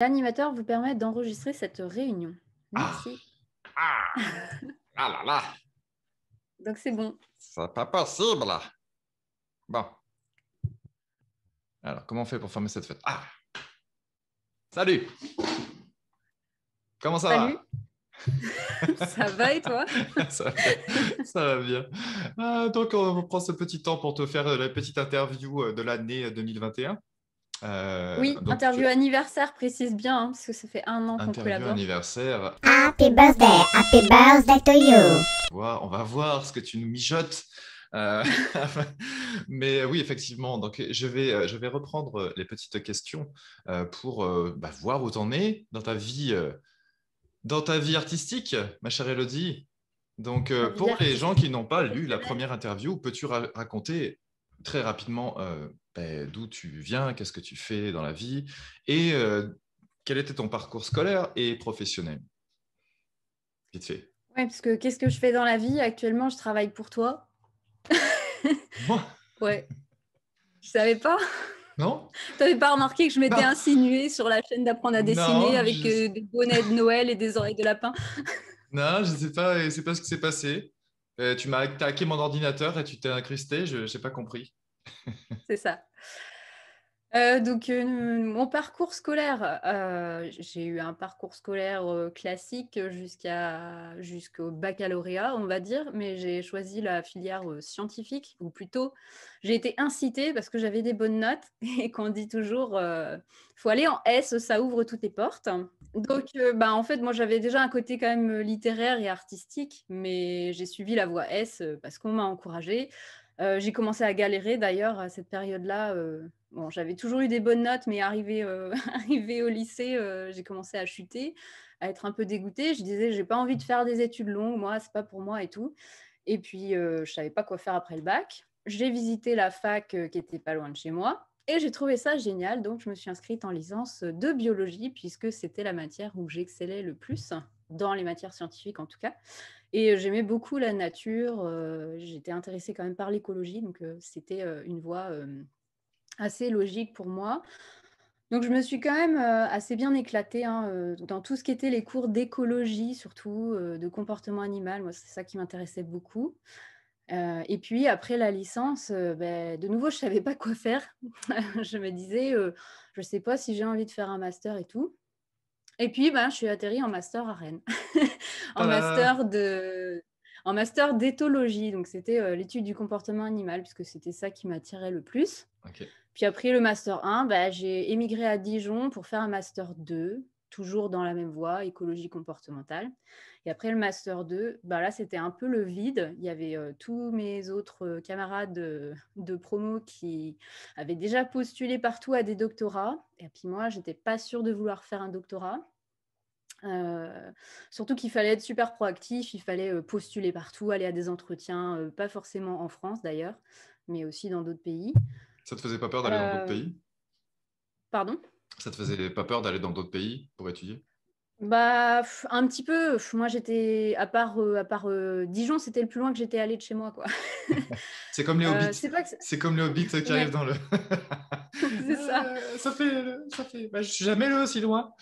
L'animateur vous permet d'enregistrer cette réunion. Merci. Ah. Ah. ah, là là. Donc c'est bon. C'est pas possible. Bon. Alors, comment on fait pour fermer cette fête Ah Salut Comment ça va Ça va et toi ça, va, bien. Ah, donc, on prend ce petit temps pour te faire la petite interview euh, de l'année 2021. Euh, euh, oui, interview anniversaire précise bien, hein, parce que ça fait un an qu'on collabore. Interview anniversaire. Happy birthday, happy birthday to you. on va voir ce que tu nous mijotes. Euh, mais oui, effectivement. Donc, je vais, euh, je vais reprendre les petites questions pour bah, voir où t'en es dans ta vie, dans ta vie artistique, ma chère Elodie. Donc, pour les gens qui n'ont pas lu la première interview, peux-tu raconter très rapidement ben, d'où tu viens, qu'est-ce que tu fais dans la vie et euh, quel était ton parcours scolaire et professionnel. fait. parce que qu'est-ce que je fais dans la vie Actuellement, je travaille pour toi. Moi Ouais. Je savais pas. Non Tu n'avais pas remarqué que je m'étais bah. insinuée sur la chaîne d'apprendre à dessiner avec euh, des bonnets de Noël et des oreilles de lapin Non, je ne sais pas, c'est pas ce qui s'est passé. Euh, tu m'as hacké mon ordinateur et tu t'es incrusté, je n'ai pas compris. c'est ça. Euh, donc, euh, mon parcours scolaire, euh, j'ai eu un parcours scolaire classique jusqu'à, jusqu'au baccalauréat, on va dire, mais j'ai choisi la filière scientifique, ou plutôt, j'ai été incitée parce que j'avais des bonnes notes et qu'on dit toujours, faut aller en S, ça ouvre toutes les portes. Donc, bah, en fait, moi, j'avais déjà un côté quand même littéraire et artistique, mais j'ai suivi la voie S parce qu'on m'a encouragée. Euh, j'ai commencé à galérer d'ailleurs à cette période-là. Euh, bon, j'avais toujours eu des bonnes notes, mais arrivé, euh, au lycée, j'ai commencé à chuter, à être un peu dégoûtée. Je disais, j'ai pas envie de faire des études longues, moi, c'est pas pour moi et tout. Et puis, je savais pas quoi faire après le bac. J'ai visité la fac qui était pas loin de chez moi. Et j'ai trouvé ça génial, donc je me suis inscrite en licence de biologie, puisque c'était la matière où j'excellais le plus, dans les matières scientifiques en tout cas. Et j'aimais beaucoup la nature. J'étais intéressée quand même par l'écologie, donc c'était une voie assez logique pour moi. Donc je me suis quand même assez bien éclatée hein, dans tout ce qui était les cours d'écologie, surtout de comportement animal. Moi, c'est ça qui m'intéressait beaucoup. et puis après la licence, ben, de nouveau, je ne savais pas quoi faire. je me disais, je ne sais pas si j'ai envie de faire un master et tout. Et puis, ben, je suis atterrie en master à Rennes, en, master de... en master d'éthologie. Donc, c'était euh, l'étude du comportement animal, puisque c'était ça qui m'attirait le plus. Puis après le master 1, ben, j'ai émigré à Dijon pour faire un master 2 toujours dans la même voie, écologie comportementale. Et après le Master 2, bah ben là, c'était un peu le vide. Il y avait euh, tous mes autres euh, camarades de, promo qui avaient déjà postulé partout à des doctorats. Et puis moi, j'étais pas sûre de vouloir faire un doctorat. Euh, surtout qu'il fallait être super proactif, il fallait postuler partout, aller à des entretiens, pas forcément en France d'ailleurs, mais aussi dans d'autres pays. Ça te faisait pas peur d'aller dans d'autres pays Pardon ça te faisait pas peur d'aller dans d'autres pays pour étudier bah, un petit peu. Moi, j'étais, à part, euh, à part euh, Dijon, c'était le plus loin que j'étais allé de chez moi. quoi. c'est comme les euh, hobbits. c'est comme les hobbits qui arrivent dans le. c'est ça. ça fait. Ça fait... Bah, suis jamais le aussi loin.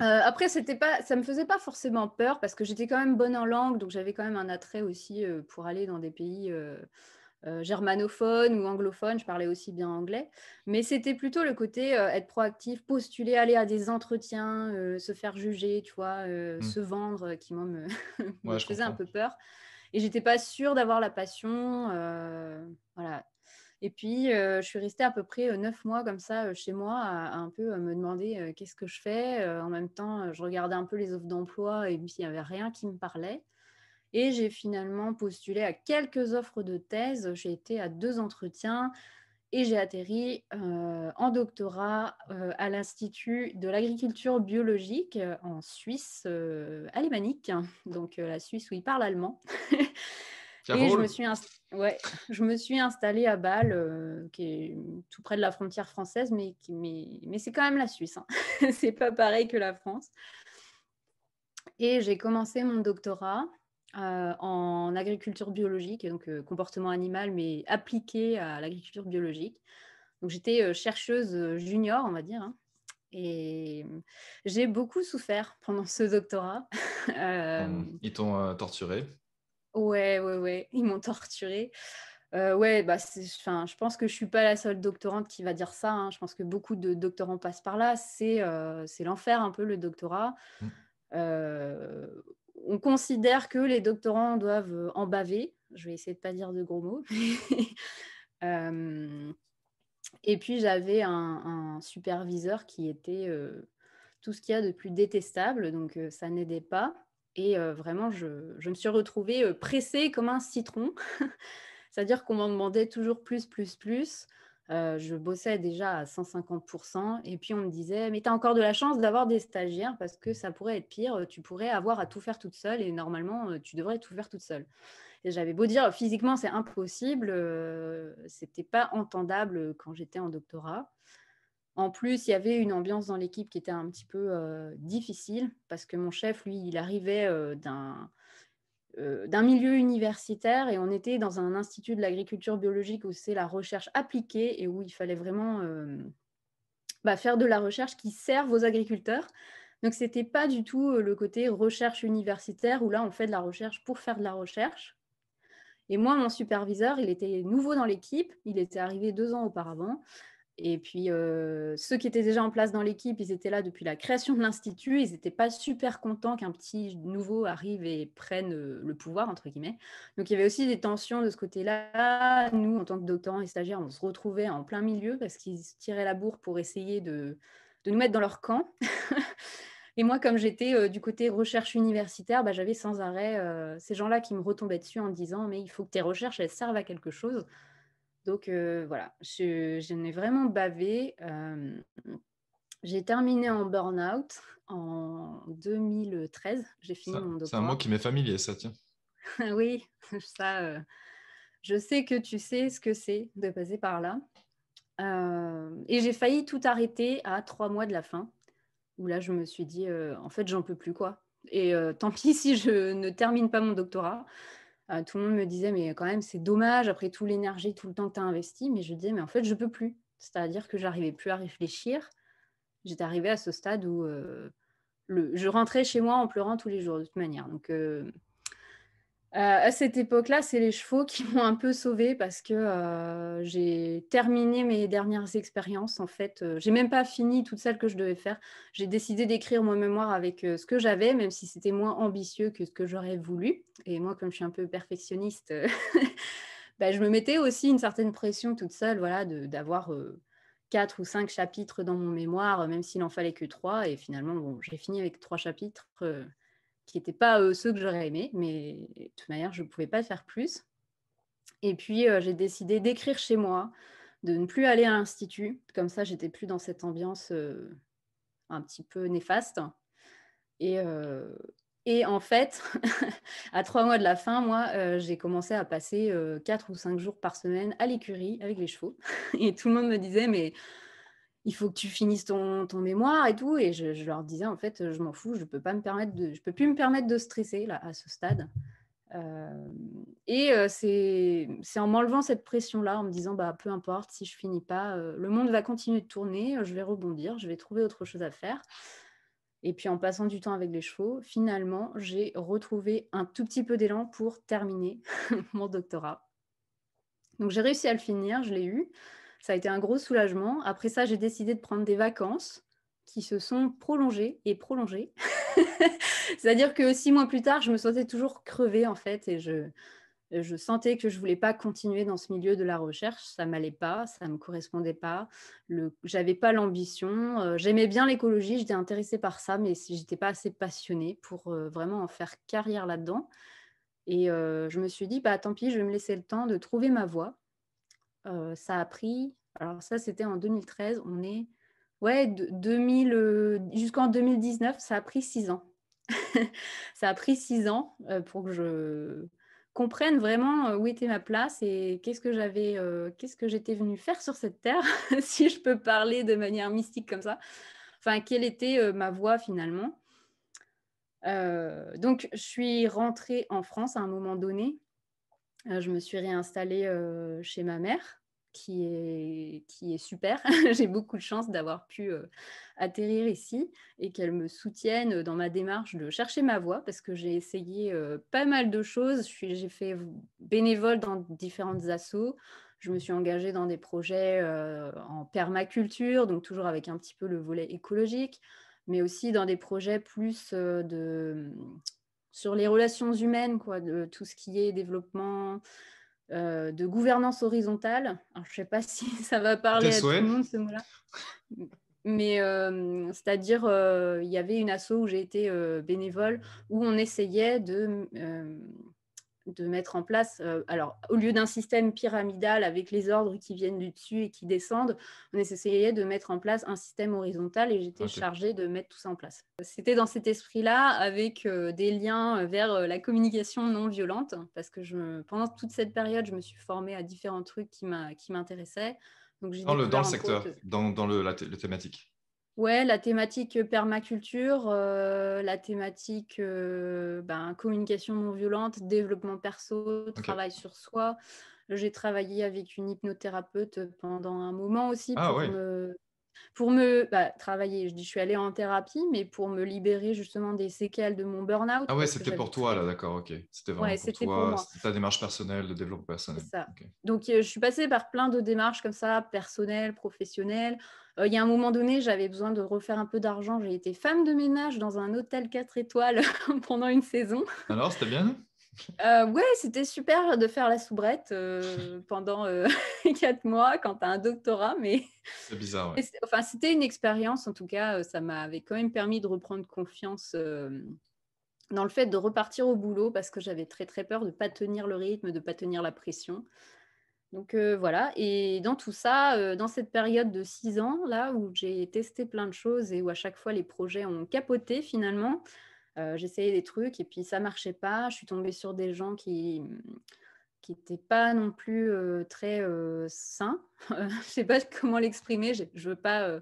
après, c'était pas, ça me faisait pas forcément peur parce que j'étais quand même bonne en langue, donc j'avais quand même un attrait aussi pour aller dans des pays euh, germanophone ou anglophone, je parlais aussi bien anglais, mais c'était plutôt le côté euh, être proactif, postuler, aller à des entretiens, euh, se faire juger, tu mmh. se vendre, qui moi me, faisait un peu peur. Et j'étais pas sûre d'avoir la passion, voilà. Et puis je suis restée à peu près neuf mois comme ça chez moi, à, un peu me demander qu'est-ce que je fais. en même temps, je regardais un peu les offres d'emploi et puis il n'y avait rien qui me parlait. Et j'ai finalement postulé à quelques offres de thèse. J'ai été à deux entretiens et j'ai atterri euh, en doctorat euh, à l'Institut de l'agriculture biologique euh, en Suisse alémanique, donc la Suisse où ils parlent allemand. et je me, suis ouais, je me suis installée à Bâle, qui est tout près de la frontière française, mais, mais, c'est quand même la Suisse. Ce hein. c'est pas pareil que la France. Et j'ai commencé mon doctorat. Euh, en agriculture biologique, donc euh, comportement animal, mais appliqué à l'agriculture biologique. Donc j'étais euh, chercheuse junior, on va dire, hein, et mmh, j'ai beaucoup souffert pendant ce doctorat. Mmh, ils t'ont torturé Ouais, ouais, ouais, ils m'ont torturé. ouais, bah, enfin, je pense que je suis pas la seule doctorante qui va dire ça. Hein. je pense que beaucoup de doctorants passent par là. C'est l'enfer un peu le doctorat. Mmh. Euh, on considère que les doctorants doivent euh, en baver. Je vais essayer de pas dire de gros mots. Euh, et puis j'avais un, superviseur qui était euh, tout ce qu'il y a de plus détestable, donc ça n'aidait pas. Et vraiment, je, je, me suis retrouvée pressée comme un citron. C'est-à-dire qu'on m'en demandait toujours plus, plus, plus je bossais déjà à 150%. Et puis on me disait, mais tu as encore de la chance d'avoir des stagiaires parce que ça pourrait être pire, tu pourrais avoir à tout faire toute seule et normalement, tu devrais tout faire toute seule. j'avais beau dire, physiquement, c'est impossible, c'était pas entendable quand j'étais en doctorat. En plus, il y avait une ambiance dans l'équipe qui était un petit peu difficile parce que mon chef, lui, il arrivait d'un euh, d'un milieu universitaire et on était dans un institut de l'agriculture biologique où c'est la recherche appliquée et où il fallait vraiment euh, bah, faire de la recherche qui serve aux agriculteurs. Donc ce n'était pas du tout euh, le côté recherche universitaire où là on fait de la recherche pour faire de la recherche. Et moi, mon superviseur, il était nouveau dans l'équipe, il était arrivé deux ans auparavant. Et puis, euh, ceux qui étaient déjà en place dans l'équipe, ils étaient là depuis la création de l'Institut. Ils n'étaient pas super contents qu'un petit nouveau arrive et prenne euh, le pouvoir, entre guillemets. Donc, il y avait aussi des tensions de ce côté-là. Nous, en tant que doctorants et stagiaires, on se retrouvait en plein milieu parce qu'ils tiraient la bourre pour essayer de, nous mettre dans leur camp. et moi, comme j'étais euh, du côté recherche universitaire, bah, j'avais sans arrêt ces gens-là qui me retombaient dessus en me disant Mais il faut que tes recherches, elles servent à quelque chose. Donc euh, voilà, je, je n'ai vraiment bavé. Euh, j'ai terminé en burn-out en 2013. J'ai fini mon doctorat. C'est un mot qui m'est familier, ça, tiens. oui, ça, euh, je sais que tu sais ce que c'est de passer par là. et j'ai failli tout arrêter à trois mois de la fin, où là, je me suis dit, en fait, j'en peux plus, quoi. Et tant pis si je ne termine pas mon doctorat, euh, tout le monde me disait, mais quand même, c'est dommage, après toute l'énergie, tout le temps que tu as investi. Mais je disais, mais en fait, je peux plus. C'est-à-dire que j'arrivais plus à réfléchir. J'étais arrivée à ce stade où euh, je rentrais chez moi en pleurant tous les jours, de toute manière. Donc, euh, euh, à cette époque-là, c'est les chevaux qui m'ont un peu sauvée parce que euh, j'ai terminé mes dernières expériences. En fait, euh, j'ai même pas fini toutes celles que je devais faire. J'ai décidé d'écrire mon mémoire avec ce que j'avais, même si c'était moins ambitieux que ce que j'aurais voulu. Et moi, comme je suis un peu perfectionniste, bah, je me mettais aussi une certaine pression toute seule, voilà, d'avoir quatre ou cinq chapitres dans mon mémoire, même s'il en fallait que trois. Et finalement, j'ai fini avec trois chapitres, qui n'étaient pas euh, ceux que j'aurais aimé, mais de toute manière, je ne pouvais pas faire plus. Et puis, euh, j'ai décidé d'écrire chez moi, de ne plus aller à l'institut. Comme ça, j'étais plus dans cette ambiance euh, un petit peu néfaste. et en fait, à trois mois de la fin, moi, j'ai commencé à passer quatre ou cinq jours par semaine à l'écurie avec les chevaux. et tout le monde me disait, mais il faut que tu finisses ton, mémoire et tout. Et je, leur disais, en fait, euh, je m'en fous, je peux pas me permettre je peux plus me permettre de stresser là, à ce stade. Euh, et euh, c'est, en m'enlevant cette pression-là, en me disant, bah, peu importe, si je finis pas, le monde va continuer de tourner, je vais rebondir, je vais trouver autre chose à faire. Et puis en passant du temps avec les chevaux, finalement, j'ai retrouvé un tout petit peu d'élan pour terminer mon doctorat. Donc j'ai réussi à le finir, je l'ai eu. Ça a été un gros soulagement. Après ça, j'ai décidé de prendre des vacances qui se sont prolongées et prolongées. C'est-à-dire que six mois plus tard, je me sentais toujours crevée en fait et je, sentais que je voulais pas continuer dans ce milieu de la recherche, ça m'allait pas, ça me correspondait pas, le, j'avais pas l'ambition, euh, j'aimais bien l'écologie, j'étais intéressée par ça, mais j'étais pas assez passionnée pour euh, vraiment en faire carrière là-dedans. Et euh, je me suis dit, bah tant pis, je vais me laisser le temps de trouver ma voie. Euh, ça a pris. Alors, ça, c'était en 2013. On est. Ouais, euh, jusqu'en 2019, ça a pris six ans. ça a pris six ans euh, pour que je comprenne vraiment où était ma place et qu'est-ce que j'avais, qu'est-ce que j'étais venue faire sur cette terre, si je peux parler de manière mystique comme ça. Enfin, quelle était ma voie finalement. donc, je suis rentrée en France à un moment donné euh, je me suis réinstallée euh, chez ma mère, qui est, super. J'ai beaucoup de chance d'avoir pu euh, atterrir ici et qu'elle me soutienne dans ma démarche de chercher ma voie parce que j'ai essayé pas mal de choses. J'ai fait bénévole dans différentes assauts. Je me suis engagée dans des projets en permaculture, donc toujours avec un petit peu le volet écologique, mais aussi dans des projets plus de sur les relations humaines, quoi, de tout ce qui est développement, euh, de gouvernance horizontale. je ne sais pas si ça va parler à tout le monde ce mot-là. Mais euh, c'est-à-dire, euh, il y avait une asso où j'ai été bénévole, où on essayait de de mettre en place, euh, alors au lieu d'un système pyramidal avec les ordres qui viennent du dessus et qui descendent, on essayait de mettre en place un système horizontal et j'étais chargée de mettre tout ça en place. C'était dans cet esprit-là, avec euh, des liens euh, vers la communication non violente, parce que je, pendant toute cette période, je me suis formée à différents trucs qui m'intéressaient. Dans, le, dans le secteur, dans, la, le thématique Ouais, la thématique euh, permaculture, euh, la thématique euh, ben, communication non violente, développement perso, travail sur soi. J'ai travaillé avec une hypnothérapeute pendant un moment aussi ah pour, me, pour me bah, travailler. Je dis, je suis allée en thérapie, mais pour me libérer justement des séquelles de mon burn-out. Ah ouais, c'était pour toi là, d'accord, ok. C'était vraiment pour toi. C'était ta démarche personnelle, de développement personnel. Ça. Donc je suis passée par plein de démarches comme ça, personnelles, professionnelles. Euh, il y a un moment donné, j'avais besoin de refaire un peu d'argent. J'ai été femme de ménage dans un hôtel 4 étoiles pendant une saison. Alors, c'était bien Oui, euh, ouais, c'était super de faire la soubrette euh, pendant 4 quatre mois quand tu as un doctorat, mais c'est bizarre. Enfin, c'était une expérience en tout cas. Ça m'avait quand même permis de reprendre confiance dans le fait de repartir au boulot parce que j'avais très très peur de ne pas tenir le rythme, de ne pas tenir la pression. Donc euh, voilà, et dans tout ça, euh, dans cette période de six ans, là où j'ai testé plein de choses et où à chaque fois les projets ont capoté finalement, euh, j'essayais des trucs et puis ça marchait pas, je suis tombée sur des gens qui mmh, qui n'étaient pas non plus très sains. je ne sais pas comment l'exprimer, je ne veux, pas,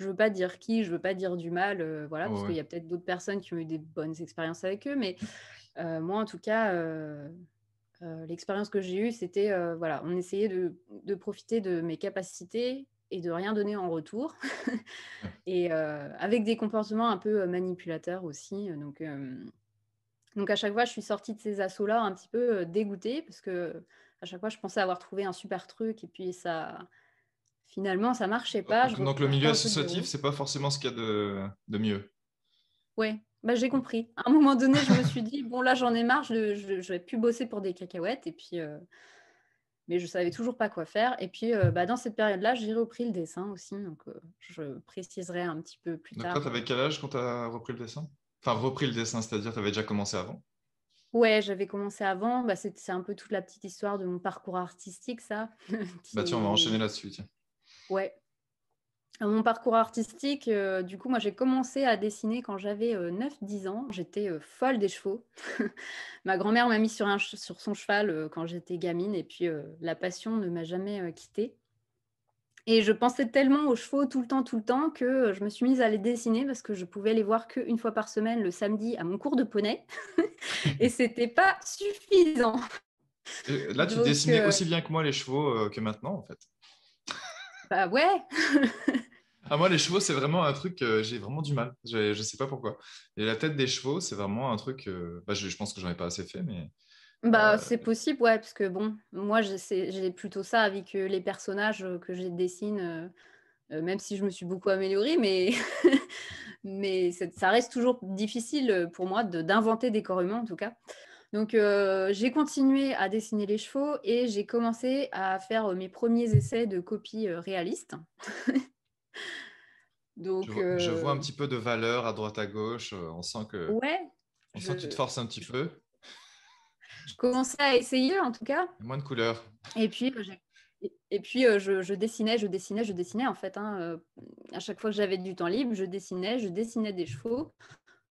veux pas dire qui, je ne veux pas dire du mal, voilà, parce qu'il y a peut-être d'autres personnes qui ont eu des bonnes expériences avec eux, mais moi en tout cas euh, l'expérience que j'ai eue, c'était, euh, voilà, on essayait de, profiter de mes capacités et de rien donner en retour, et euh, avec des comportements un peu manipulateurs aussi. Donc, donc à chaque fois, je suis sortie de ces assauts-là un petit peu dégoûtée, parce que à chaque fois, je pensais avoir trouvé un super truc, et puis ça, finalement, ça marchait pas. Donc, le milieu associatif, c'est pas forcément ce qu'il y a de, de mieux. Oui. Bah, j'ai compris. À un moment donné, je me suis dit, bon, là, j'en ai marre, je vais plus bosser pour des cacahuètes. Et puis, euh, mais je ne savais toujours pas quoi faire. Et puis, euh, bah, dans cette période-là, j'ai repris le dessin aussi. Donc, euh, je préciserai un petit peu plus donc, tard. tu avais quel âge quand tu as repris le dessin Enfin, repris le dessin, c'est-à-dire tu avais déjà commencé avant Ouais, j'avais commencé avant. Bah, c'est un peu toute la petite histoire de mon parcours artistique, ça. Bah, tiens, on va enchaîner là-dessus. Ouais, mon parcours artistique, euh, du coup, moi j'ai commencé à dessiner quand j'avais 9-10 euh, ans. J'étais euh, folle des chevaux. ma grand-mère m'a mis sur, un son cheval quand j'étais gamine et puis la passion ne m'a jamais quittée. Et je pensais tellement aux chevaux tout le temps, tout le temps que je me suis mise à les dessiner parce que je pouvais les voir qu'une fois par semaine le samedi à mon cours de poney. et c'était pas suffisant. Là, tu dessinais aussi bien que moi les chevaux que maintenant en fait. Bah ouais Ah, moi, les chevaux, c'est vraiment un truc que euh, j'ai vraiment du mal. Je ne sais pas pourquoi. Et la tête des chevaux, c'est vraiment un truc. Euh, bah, je, pense que j'en ai pas assez fait, mais. Bah, euh, c'est possible, ouais, parce que bon, moi, j'ai plutôt ça avec les personnages que je dessine, même si je me suis beaucoup améliorée, mais, mais ça reste toujours difficile pour moi d'inventer des corps humains, en tout cas. Donc, euh, j'ai continué à dessiner les chevaux et j'ai commencé à faire euh, mes premiers essais de copies euh, réaliste. Donc, je vois, un petit peu de valeur à droite à gauche. On sent que, on sent tu te forces un petit peu. Je commençais à essayer en tout cas. moins de couleurs. Et puis, et puis je, dessinais, je dessinais, je dessinais en fait. Hein, à chaque fois que j'avais du temps libre, je dessinais, je dessinais des chevaux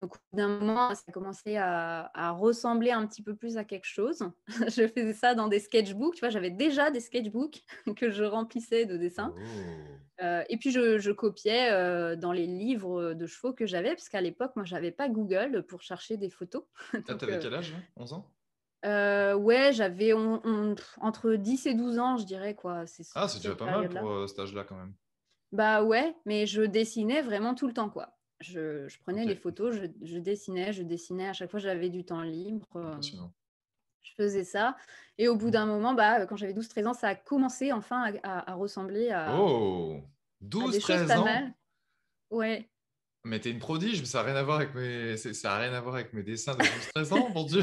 au d'un moment, ça commençait à, à, ressembler un petit peu plus à quelque chose. je faisais ça dans des sketchbooks. Tu vois, j'avais déjà des sketchbooks que je remplissais de dessins. Oh. Euh, et puis, je, copiais euh, dans les livres de chevaux que j'avais, parce qu'à l'époque, moi, je n'avais pas Google pour chercher des photos. Tu t'avais euh, quel âge 11 hein, ans ouais, j'avais entre 10 et 12 ans, je dirais. quoi. Ah, c'est déjà pas mal pour cet âge-là, quand même. Bah ouais, mais je dessinais vraiment tout le temps, quoi. Je, prenais les photos, je, dessinais, je dessinais. À chaque fois, j'avais du temps libre. Euh, je faisais ça. Et au bout mm. d'un moment, bah, quand j'avais 12-13 ans, ça a commencé enfin à, ressembler à. Oh 12-13 ans Ouais. Mais t'es une prodige, mais ça n'a rien à voir avec mes, ça a rien à voir avec mes dessins de 12-13 ans, mon Dieu.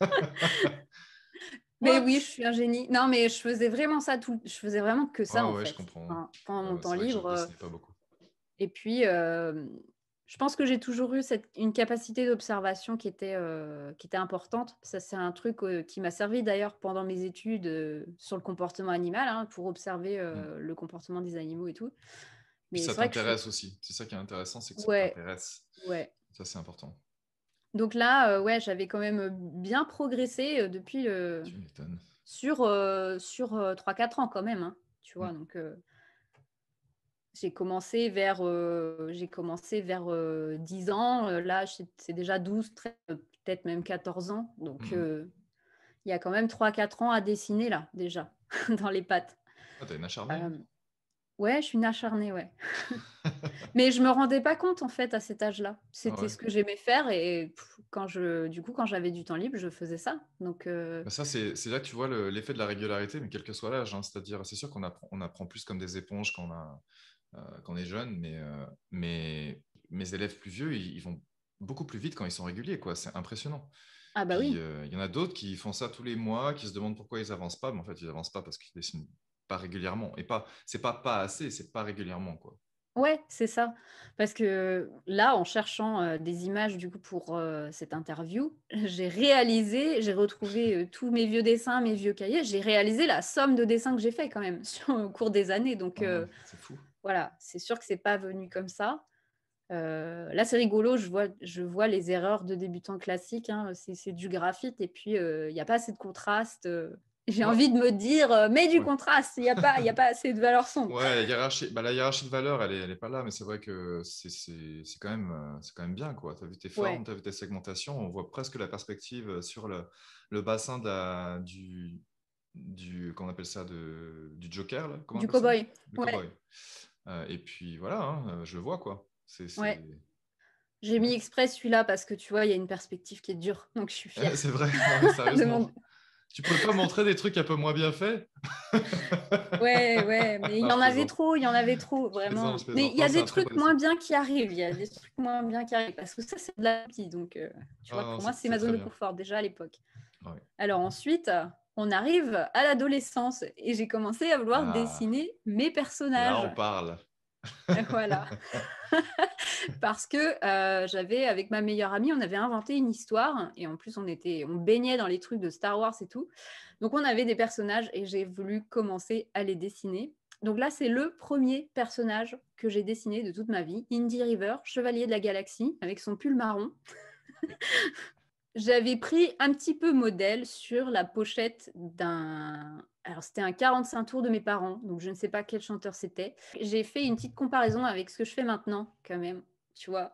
mais oui, je suis un génie. Non, mais je faisais vraiment ça tout. Je faisais vraiment que ça ah en fait. Ah je comprends. pendant mon temps libre. Pas beaucoup. Euh, et puis, euh, je pense que j'ai toujours eu une capacité d'observation qui, était, euh, qui était importante. Ça, c'est un truc euh, qui m'a servi d'ailleurs pendant mes études euh, sur le comportement animal, hein, pour observer mmh. le comportement des animaux et tout. Mais ça t'intéresse aussi. C'est ça qui est intéressant, c'est que ça t'intéresse. Ouais. Ça, c'est important. Donc là, ouais, j'avais quand même bien progressé depuis. Sur, sur 3-4 ans quand même, hein, tu mmh. vois. Donc j'ai commencé vers, euh, commencé vers 10 euh, ans. Euh, là, c'est déjà 12, peut-être même 14 ans. Donc, mmh. il y a quand même 3-4 ans à dessiner, là, déjà, dans les pattes. Ah, t'es une acharnée Ouais, je suis une acharnée, ouais. Mais je ne me rendais pas compte, en fait, à cet âge-là. Ah C'était ce que j'aimais faire. Et quand je, du coup, quand j'avais du temps libre, je faisais ça. Donc, bah, ça, c'est là que tu vois l'effet de la régularité, mais quel que soit l'âge. Hein. C'est-à-dire, c'est sûr qu'on apprend, on apprend plus comme des éponges quand on a euh, quand on est jeune, mais, euh, mais mes élèves plus vieux, ils, vont beaucoup plus vite quand ils sont réguliers, quoi. C'est impressionnant. Ah bah oui. Euh, il y en a d'autres qui font ça tous les mois, qui se demandent pourquoi ils avancent pas, mais en fait ils avancent pas parce qu'ils dessinent pas régulièrement. Et pas, c'est pas pas assez, c'est pas régulièrement, quoi. Ouais, c'est ça. Parce que là, en cherchant des images du coup pour cette interview, j'ai réalisé, j'ai retrouvé tous mes vieux dessins, mes vieux cahiers. J'ai réalisé la somme de dessins que j'ai fait quand même sur, au cours des années. Donc, ah c'est fou. Voilà, c'est sûr que c'est pas venu comme ça. Euh, là, c'est rigolo, je vois, je vois les erreurs de débutants classiques. Hein, c'est du graphite et puis euh, il n'y a pas assez de contraste. Euh, j'ai envie de me dire, mais du contraste, il n'y a, pas, a pas assez de valeur sombre. Ouais, la hiérarchie, bah, de valeur, elle n'est elle est pas là, mais c'est vrai que c'est quand, même, quand même bien. Tu as vu tes formes, tu as vu tes segmentations. On voit presque la perspective sur le, le bassin de du, du, qu'on appelle ça, de, du joker. Là, du cowboy. Euh, et puis voilà, hein, euh, je vois quoi. J'ai mis exprès celui-là parce que tu vois, il y a une perspective qui est dure, donc je suis fière. c'est vrai, sérieusement. Tu peux pas montrer des trucs un peu moins bien faits Ouais, ouais, mais il y ah, en avait trop, il y en avait trop, vraiment. mais il y a des trucs moins bien qui arrivent, il y a des trucs moins bien qui arrivent, parce que ça, c'est de la vie, donc euh, tu vois, ah, pour moi, c'est ma zone de confort déjà à l'époque. Alors ensuite, on arrive à l'adolescence et j'ai commencé à vouloir ah. dessiner mes personnages. Là, on parle. voilà. Parce que euh, j'avais, avec ma meilleure amie, on avait inventé une histoire et en plus, on, était, on baignait dans les trucs de Star Wars et tout. Donc, on avait des personnages et j'ai voulu commencer à les dessiner. Donc là, c'est le premier personnage que j'ai dessiné de toute ma vie, Indy River, Chevalier de la Galaxie, avec son pull marron. j'avais pris un petit peu modèle sur la pochette d'un. Alors, c'était un 45 tours de mes parents, donc je ne sais pas quel chanteur c'était. J'ai fait une petite comparaison avec ce que je fais maintenant, quand même, tu vois.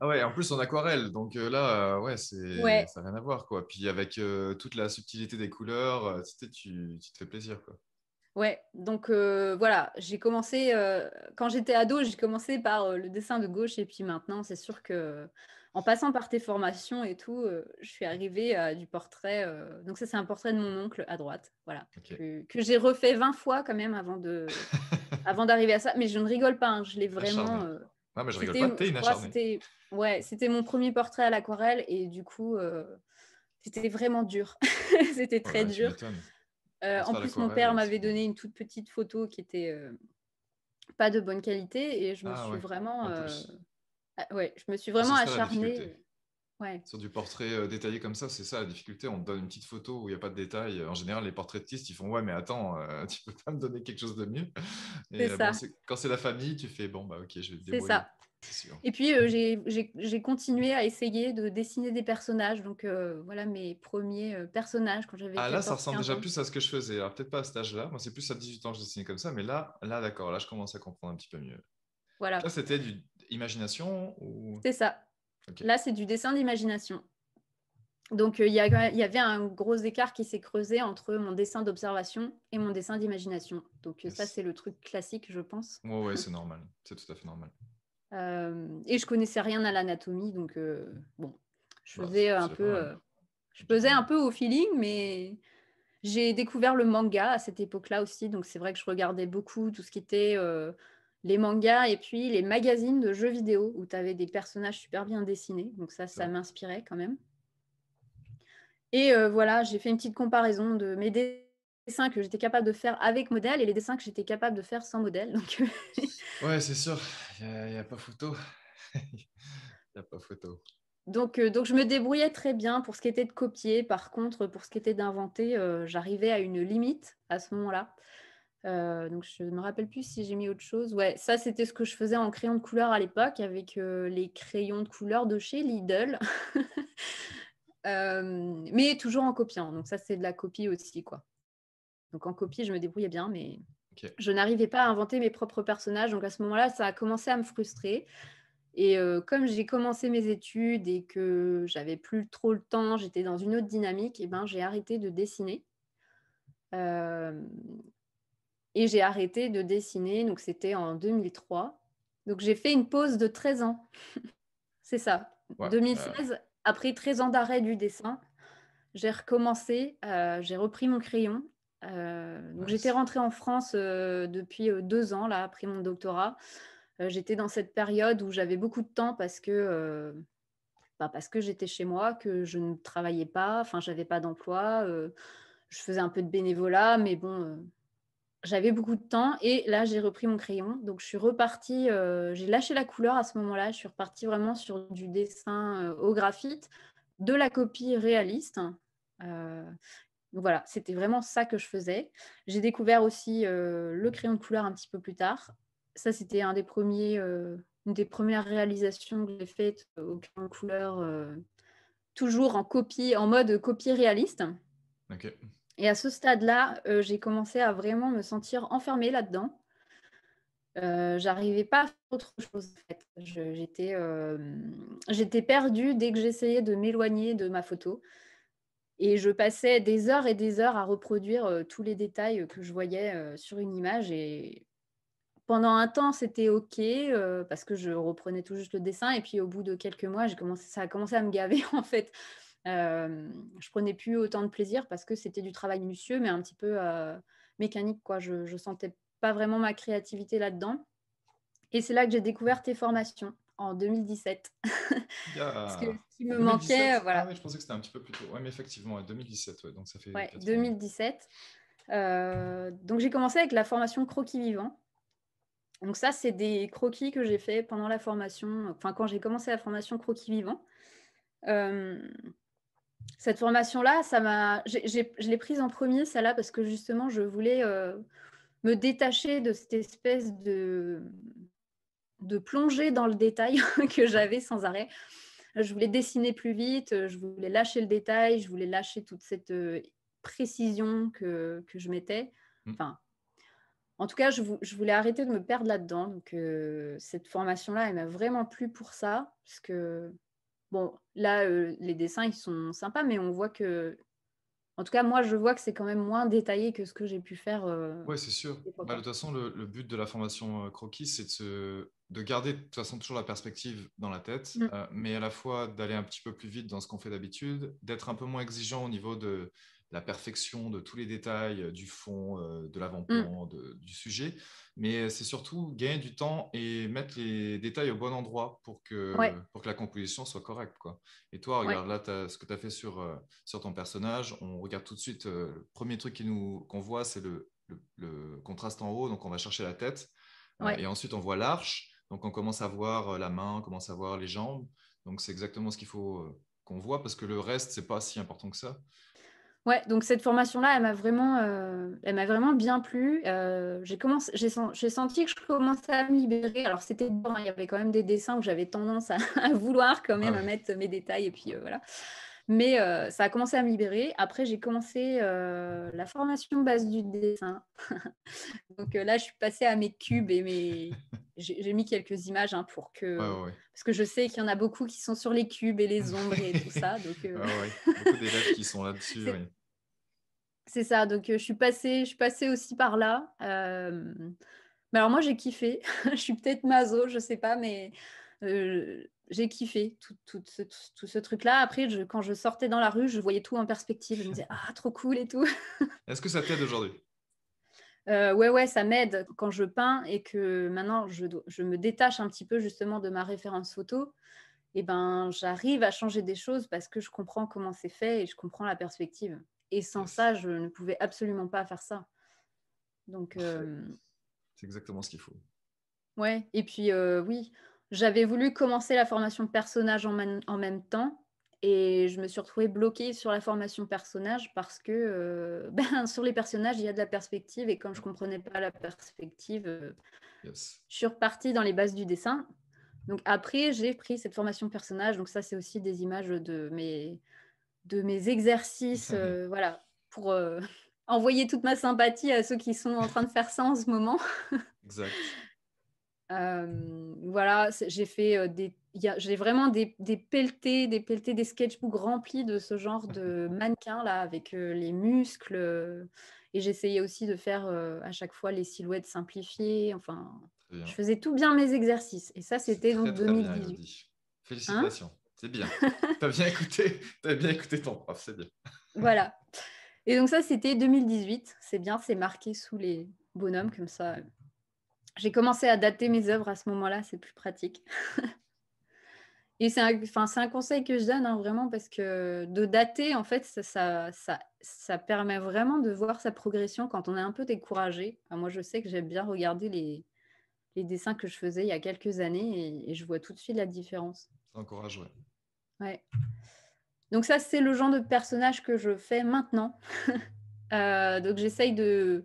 ah ouais, en plus en aquarelle, donc euh, là, euh, ouais, c'est ça n'a rien à voir, quoi. Puis avec euh, toute la subtilité des couleurs, tu, tu, te fais plaisir, quoi. Ouais, donc voilà, j'ai commencé, quand j'étais ado, j'ai commencé par le dessin de gauche, et puis maintenant, c'est sûr que en passant par tes formations et tout, euh, je suis arrivée à du portrait. Euh, donc ça, c'est un portrait de mon oncle à droite, voilà, que, j'ai refait 20 fois quand même avant de, avant d'arriver à ça. Mais je ne rigole pas, hein, je l'ai vraiment. Euh, non, mais je rigole pas. Ouais, c'était mon premier portrait à l'aquarelle et du coup, c'était vraiment dur. c'était très dur. en plus, mon père m'avait donné une toute petite photo qui était pas de bonne qualité et je me ah suis vraiment oui, ah, ouais, je me suis ah, vraiment acharnée. Euh, Sur du portrait euh, détaillé comme ça, c'est ça la difficulté. On te donne une petite photo où il n'y a pas de détails. En général, les portraitistes, ils font Ouais, mais attends, euh, tu peux pas me donner quelque chose de mieux. Et ça. quand c'est la famille, tu fais Bon, bah ok, je vais te débrouiller. C'est ça. Et puis, j'ai continué à essayer de dessiner des personnages. Donc, voilà mes premiers personnages quand j'avais. Ah, là, ça ressemble déjà plus à ce que je faisais. Alors, peut-être pas à cet âge-là. Moi, c'est plus à 18 ans que je dessinais comme ça. Mais là, là d'accord, là, je commence à comprendre un petit peu mieux. Voilà. Ça, c'était du imagination C'est ça. Là, c'est du dessin d'imagination. Donc, euh, il y, y, avait un gros écart qui s'est creusé entre mon dessin d'observation et mon dessin d'imagination. Donc, euh, ça, c'est le truc classique, je pense. Oui, ouais, c'est normal. C'est tout à fait normal. Euh, et je connaissais rien à l'anatomie, donc bon, je bah, faisais un peu, je faisais un peu au feeling, mais j'ai découvert le manga à cette époque-là aussi, donc c'est vrai que je regardais beaucoup tout ce qui était les mangas et puis les magazines de jeux vidéo où tu avais des personnages super bien dessinés. Donc ça, ça m'inspirait quand même. Et euh, voilà, j'ai fait une petite comparaison de mes dessins que j'étais capable de faire avec modèle et les dessins que j'étais capable de faire sans modèle. Donc... ouais, c'est sûr, il n'y a, pas photo. Il n'y a pas photo. Donc, euh, donc je me débrouillais très bien pour ce qui était de copier. Par contre, pour ce qui était d'inventer, euh, j'arrivais à une limite à ce moment-là. Euh, donc je ne me rappelle plus si j'ai mis autre chose. Ouais, ça c'était ce que je faisais en crayon de couleur à l'époque avec euh, les crayons de couleur de chez Lidl. Euh, mais toujours en copiant. Donc ça c'est de la copie aussi quoi. Donc en copie je me débrouillais bien mais je n'arrivais pas à inventer mes propres personnages. Donc à ce moment-là ça a commencé à me frustrer. Et comme j'ai commencé mes études et que j'avais plus trop le temps, j'étais dans une autre dynamique, et eh ben j'ai arrêté de dessiner. Euh, et j'ai arrêté de dessiner, donc c'était en 2003. Donc j'ai fait une pause de 13 ans. C'est ça. 2016, après 13 ans d'arrêt du dessin, j'ai recommencé, euh, j'ai repris mon crayon. Euh, donc j'étais rentrée en France euh, depuis deux ans, là, après mon doctorat. j'étais dans cette période où j'avais beaucoup de temps parce que, bah, parce que j'étais chez moi, que je ne travaillais pas, enfin, j'avais pas d'emploi. je faisais un peu de bénévolat, mais bon, j'avais beaucoup de temps et là j'ai repris mon crayon. Donc je suis repartie, euh, j'ai lâché la couleur à ce moment-là, je suis repartie vraiment sur du dessin euh, au graphite, de la copie réaliste. Euh, donc voilà, c'était vraiment ça que je faisais. J'ai découvert aussi le crayon de couleur un petit peu plus tard. Ça, c'était un des premiers, une des premières réalisations que j'ai faites au crayon de couleur, toujours en copie, en mode copie réaliste. Ok. Et à ce stade-là, euh, j'ai commencé à vraiment me sentir enfermée là-dedans. Euh, j'arrivais pas à faire autre chose euh, J'étais perdue dès que j'essayais de m'éloigner de ma photo. Et je passais des heures et des heures à reproduire tous les détails que je voyais sur une image. Et pendant un temps, c'était OK parce que je reprenais tout juste le dessin. Et puis au bout de quelques mois, ça a commencé à me gaver en fait je prenais plus autant de plaisir parce que c'était du travail minutieux, mais un petit peu mécanique. Quoi. Je ne sentais pas vraiment ma créativité là-dedans. Et c'est là que j'ai découvert tes formations en 2017. ce qui me manquait, euh, voilà. Ah je pensais que c'était un petit peu plus tôt. Oui, mais effectivement, 2017, ouais, donc ça fait. Ouais, 2017. donc j'ai commencé avec la formation croquis vivant. Donc ça, c'est des croquis que j'ai fait pendant la formation, enfin quand j'ai commencé la formation croquis vivant. Euh, cette formation-là, ça m'a, je l'ai prise en premier, celle-là, parce que justement, je voulais euh, me détacher de cette espèce de, de plongée dans le détail que j'avais sans arrêt. Je voulais dessiner plus vite, je voulais lâcher le détail, je voulais lâcher toute cette euh, précision que, je mettais. Mm. Enfin, en tout cas, je, voulais arrêter de me perdre là-dedans. Donc, euh, cette formation-là, elle m'a vraiment plu pour ça, parce que Bon, là, euh, les dessins, ils sont sympas, mais on voit que. En tout cas, moi, je vois que c'est quand même moins détaillé que ce que j'ai pu faire. Euh, oui, c'est sûr. Bah, de toute façon, le, but de la formation euh, croquis, c'est de, garder de toute façon toujours la perspective dans la tête, mm. mais à la fois d'aller un petit peu plus vite dans ce qu'on fait d'habitude, d'être un peu moins exigeant au niveau de, la perfection de tous les détails euh, du fond, euh, de mmh. l'avant-plan, du sujet, mais euh, c'est surtout gagner du temps et mettre les détails au bon endroit pour que, pour que la composition soit correcte. Et toi, regarde là ce que tu as fait sur, sur ton personnage, on regarde tout de suite, le premier truc qu'on voit, c'est le, contraste en haut, donc on va chercher la tête, et ensuite on voit l'arche, donc on commence à voir la main, on commence à voir les jambes, donc c'est exactement ce qu'il faut qu'on voit parce que le reste, c'est pas si important que ça. Ouais, donc cette formation-là, elle m'a vraiment, euh, elle m'a vraiment bien plu. Euh, j'ai commencé, j'ai, senti que je commençais à me libérer. Alors c'était bon, hein, il y avait quand même des dessins où j'avais tendance à, vouloir quand ah même mettre mes détails et puis euh, voilà. Mais ça a commencé à me libérer. Après, j'ai commencé la formation base du dessin. donc là, je suis passée à mes cubes et mes. J'ai, mis quelques images hein, pour que. Parce que je sais qu'il y en a beaucoup qui sont sur les cubes et les ombres et tout ça. Donc, ah Beaucoup d'élèves qui sont là-dessus. C'est ça, donc euh, je suis passée, je suis aussi par là. Euh, mais alors moi j'ai kiffé, je suis peut-être maso, je ne sais pas, mais euh, j'ai kiffé tout, ce truc-là. Après, quand je sortais dans la rue, je voyais tout en perspective, je me disais ah trop cool et tout. Est-ce que ça t'aide aujourd'hui ouais, ouais, ça m'aide quand je peins et que maintenant je, me détache un petit peu justement de ma référence photo. Et eh ben, j'arrive à changer des choses parce que je comprends comment c'est fait et je comprends la perspective. Et sans ça, je ne pouvais absolument pas faire ça. Donc. Euh, c'est exactement ce qu'il faut. Ouais, et puis euh, oui, j'avais voulu commencer la formation personnage en, en, même temps. Et je me suis retrouvée bloquée sur la formation personnage parce que euh, ben, sur les personnages, il y a de la perspective. Et comme je ne comprenais pas la perspective, yes. je suis repartie dans les bases du dessin. Donc après, j'ai pris cette formation personnage. Donc ça, c'est aussi des images de mes, de mes exercices, euh, voilà, pour euh, envoyer toute ma sympathie à ceux qui sont en train de faire ça en ce moment. exact. Euh, voilà, j'ai fait des, j'ai vraiment des, des pelletés, des des sketchbooks remplis de ce genre de mannequins là, avec les muscles. et j'essayais aussi de faire à chaque fois les silhouettes simplifiées. Enfin, je faisais tout bien mes exercices. Et ça, c'était en 2010. Félicitations. Hein c'est bien. T'as bien écouté, as bien écouté ton prof, c'est bien. voilà. Et donc ça, c'était 2018. C'est bien, c'est marqué sous les bonhommes comme ça. J'ai commencé à dater mes œuvres à ce moment-là, c'est plus pratique. Et c'est un, un, conseil que je donne hein, vraiment parce que de dater, en fait, ça, ça, permet vraiment de voir sa progression quand on est un peu découragé. moi, je sais que j'aime bien regarder les, dessins que je faisais il y a quelques années et je vois tout de suite la différence encouragerait. ouais. Donc ça, c'est le genre de personnage que je fais maintenant. Euh, donc j'essaye de,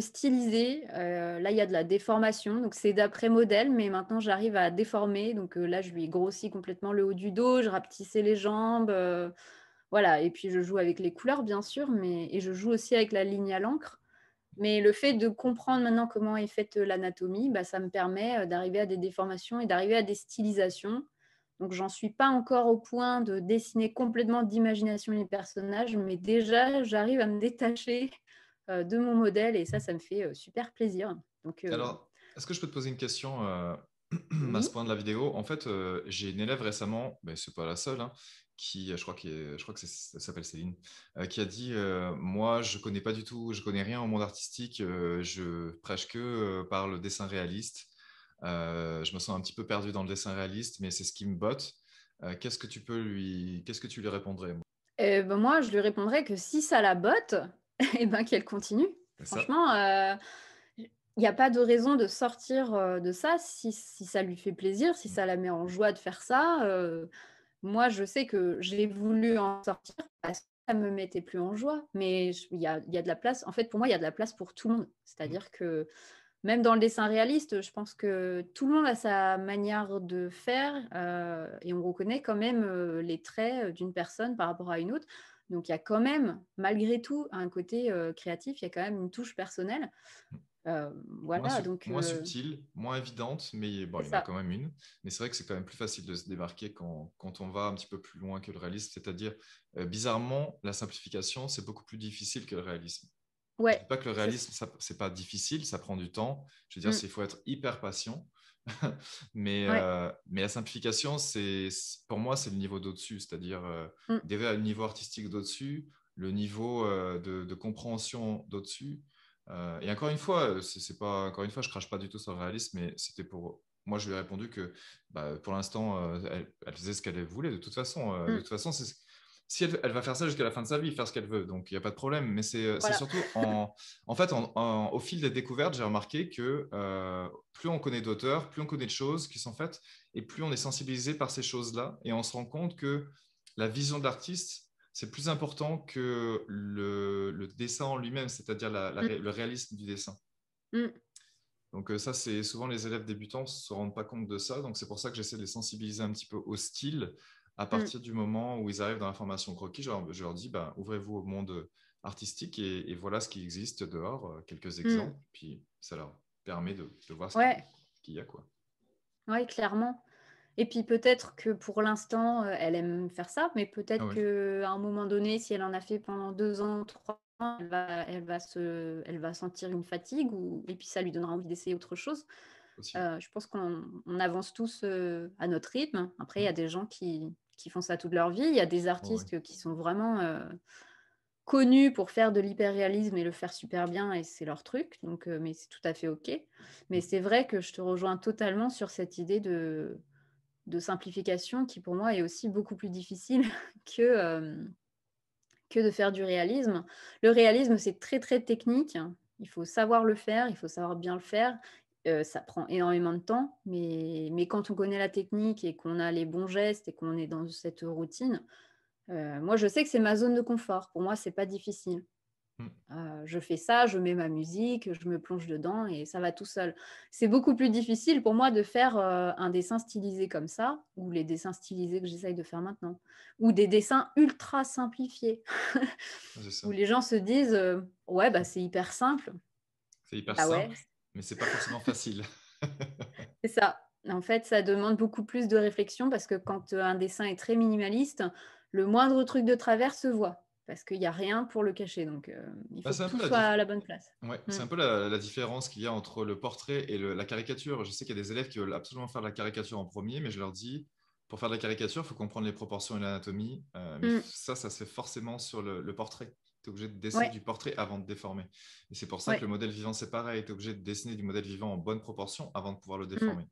styliser. Euh, là, il y a de la déformation. Donc c'est d'après modèle, mais maintenant j'arrive à déformer. Donc euh, là, je lui grossis complètement le haut du dos, je rapetissais les jambes. voilà, et puis je joue avec les couleurs, bien sûr, mais et je joue aussi avec la ligne à l'encre. Mais le fait de comprendre maintenant comment est faite l'anatomie, bah, ça me permet d'arriver à des déformations et d'arriver à des stylisations donc, j'en suis pas encore au point de dessiner complètement d'imagination les personnages, mais déjà, j'arrive à me détacher euh, de mon modèle et ça, ça me fait euh, super plaisir. Donc, euh, Alors, est-ce que je peux te poser une question à ce point de la vidéo En fait, j'ai une élève récemment, mais ben, ce n'est pas la seule, hein, qui, je crois, je crois que s'appelle Céline, qui a dit Moi, je connais pas du tout, je connais rien au monde artistique, je prêche que par le dessin réaliste. Euh, je me sens un petit peu perdu dans le dessin réaliste, mais c'est ce qui me botte. Euh, qu'est-ce que tu peux lui, qu'est-ce que tu lui répondrais ben Moi, je lui répondrais que si ça la botte, et eh ben qu'elle continue. Franchement, il n'y a pas de raison de sortir de ça si, ça lui fait plaisir, si mm. ça la met en joie de faire ça. moi, je sais que j'ai voulu en sortir parce que ça ne me mettait plus en joie. Mais il y y a, de la place. En fait, pour moi, il y a de la place pour tout le monde. Mm. C'est-à-dire que même dans le dessin réaliste, je pense que tout le monde a sa manière de faire euh, et on reconnaît quand même euh, les traits euh, d'une personne par rapport à une autre. Donc il y a quand même, malgré tout, un côté créatif, il y a quand même une touche personnelle. voilà, moins, donc, moins subtile, moins évidente, mais bon, il y en a quand même une. Mais c'est vrai que c'est quand même plus facile de se démarquer quand, quand, on va un petit peu plus loin que le réalisme. C'est-à-dire, bizarrement, la simplification, c'est beaucoup plus difficile que le réalisme. Ouais. pas que le réalisme, c'est pas difficile, ça prend du temps. Je veux dire, il mm. faut être hyper patient. mais, euh, mais la simplification, c'est pour moi, c'est le niveau d'au-dessus, c'est-à-dire euh, mm. déjà le niveau artistique d'au-dessus, le niveau euh, de, compréhension d'au-dessus. Euh, et encore une fois, c'est pas encore une fois, je crache pas du tout sur le réalisme, mais c'était pour moi, je lui ai répondu que bah, pour l'instant, elle, faisait ce qu'elle voulait. De toute façon, de mm. toute façon, c'est si elle, va faire ça jusqu'à la fin de sa vie, faire ce qu'elle veut, donc il n'y a pas de problème. Mais c'est euh, surtout en, fait, au fil des découvertes, j'ai remarqué que euh, plus on connaît d'auteurs, plus on connaît de choses qui sont faites, et plus on est sensibilisé par ces choses-là, et on se rend compte que la vision de l'artiste, c'est plus important que le, dessin en lui-même, c'est-à-dire mm. le réalisme du dessin. Mm. Donc euh, ça, c'est souvent les élèves débutants ne se rendent pas compte de ça. Donc c'est pour ça que j'essaie de les sensibiliser un petit peu au style, à mmh. partir du moment où ils arrivent dans la formation croquis, je leur, je leur dis bah, ouvrez-vous au monde artistique et, voilà ce qui existe dehors, euh, quelques mmh. exemples, puis ça leur permet de, voir ce qu'il y a. quoi. Oui, clairement. Et puis peut-être que pour l'instant, euh, elle aime faire ça, mais peut-être ah qu'à un moment donné, si elle en a fait pendant deux ans, trois ans, elle va, se, elle va sentir une fatigue ou, et puis ça lui donnera envie d'essayer autre chose. Euh, je pense qu'on avance tous à notre rythme. Après, il y a mmh. des gens qui, qui font ça toute leur vie. Il y a des artistes qui sont vraiment euh, connus pour faire de l'hyperréalisme et le faire super bien, et c'est leur truc. Donc, euh, mais c'est tout à fait ok. Mais c'est vrai que je te rejoins totalement sur cette idée de, simplification qui, pour moi, est aussi beaucoup plus difficile que euh, que de faire du réalisme. Le réalisme, c'est très très technique. Il faut savoir le faire, il faut savoir bien le faire, euh, ça prend énormément de temps, mais, quand on connaît la technique et qu'on a les bons gestes et qu'on est dans cette routine, euh, moi je sais que c'est ma zone de confort. Pour moi, ce n'est pas difficile. Mm. Euh, je fais ça, je mets ma musique, je me plonge dedans et ça va tout seul. C'est beaucoup plus difficile pour moi de faire un dessin stylisé comme ça, ou les dessins stylisés que j'essaye de faire maintenant, ou des dessins ultra simplifiés, où les gens se disent ouais bah c'est hyper simple. C'est hyper bah simple mais c'est pas forcément facile. c'est ça. En fait, ça demande beaucoup plus de réflexion parce que quand euh, un dessin est très minimaliste, le moindre truc de travers se voit parce qu'il n'y a rien pour le cacher. Donc, euh, il bah, faut que tout soit à la bonne place. Mmh. C'est un peu la, différence qu'il y a entre le portrait et la caricature. Je sais qu'il y a des élèves qui veulent absolument faire la caricature en premier, mais je leur dis, pour faire la caricature, il faut comprendre les proportions et l'anatomie. Euh, mais mmh. ça, ça se fait forcément sur le portrait obligé de dessiner du portrait avant de déformer. Et c'est pour ça que le modèle vivant, c'est pareil. Tu es obligé de dessiner du modèle vivant en bonne proportion avant de pouvoir le mm. déformer.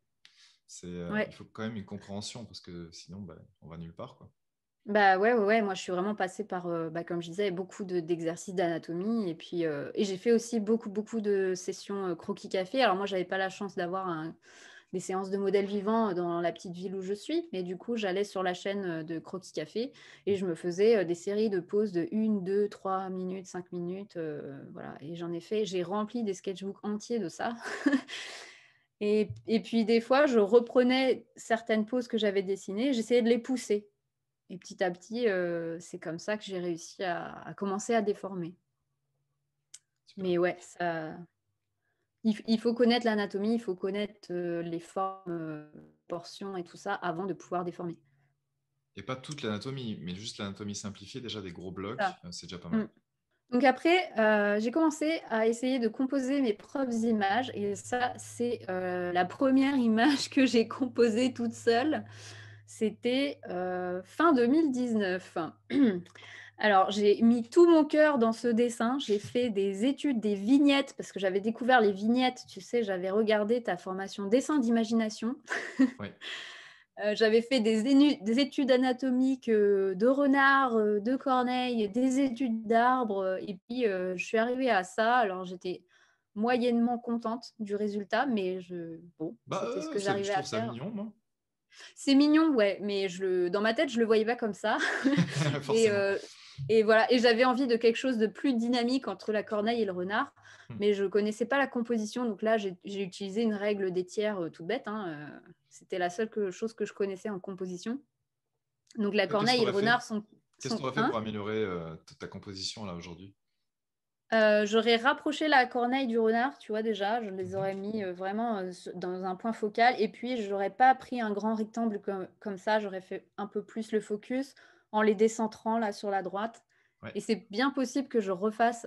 C'est, euh, Il faut quand même une compréhension parce que sinon, bah, on va nulle part. Quoi. Bah ouais, ouais, moi je suis vraiment passée par, euh, bah, comme je disais, beaucoup de, d'exercices d'anatomie et puis euh, j'ai fait aussi beaucoup, beaucoup de sessions croquis café. Alors moi, j'avais pas la chance d'avoir un, des séances de modèles vivants euh, dans la petite ville où je suis. Mais du coup, j'allais sur la chaîne euh, de Croquis Café et je me faisais euh, des séries de pauses de 1, 2, 3 minutes, 5 minutes. voilà. Et j'en ai fait, j'ai rempli des sketchbooks entiers de ça. et, et puis des fois, je reprenais certaines pauses que j'avais dessinées, j'essayais de les pousser. Et petit à petit, c'est comme ça que j'ai réussi à, à, commencer à déformer. Mais ouais, ça, il, faut connaître l'anatomie, il faut connaître les formes, portions et tout ça avant de pouvoir déformer. Et pas toute l'anatomie, mais juste l'anatomie simplifiée, déjà des gros blocs, euh, c'est déjà pas mal. Mmh. Donc après, j'ai commencé à essayer de composer mes propres images et ça, c'est la première image que j'ai composée toute seule. C'était fin 2019. Alors, j'ai mis tout mon cœur dans ce dessin. J'ai fait des études, des vignettes, parce que j'avais découvert les vignettes. Tu sais, j'avais regardé ta formation dessin d'imagination. Euh, j'avais fait des, études anatomiques euh, de renard, euh, de corneille, des études d'arbres. Et puis, je suis arrivée à ça. Alors, j'étais moyennement contente du résultat, mais je... bon, bah, c'est ce que j'arrivais à faire. Ça mignon, moi. C'est mignon, ouais, mais je dans ma tête, je le voyais pas comme ça. et et voilà, et j'avais envie de quelque chose de plus dynamique entre la corneille et le renard, hmm. mais je ne connaissais pas la composition, donc là j'ai utilisé une règle des tiers euh, toute bête. Hein, euh, c'était la seule chose que je connaissais en composition. Donc la corneille et le renard sont. Qu'est-ce que tu fait pour améliorer euh, ta composition là aujourd'hui J'aurais rapproché la corneille du renard, tu vois déjà, je les aurais mis vraiment dans un point focal, et puis n'aurais pas pris un grand rectangle comme, comme ça, j'aurais fait un peu plus le focus en les décentrant là sur la droite. Et c'est bien possible que je refasse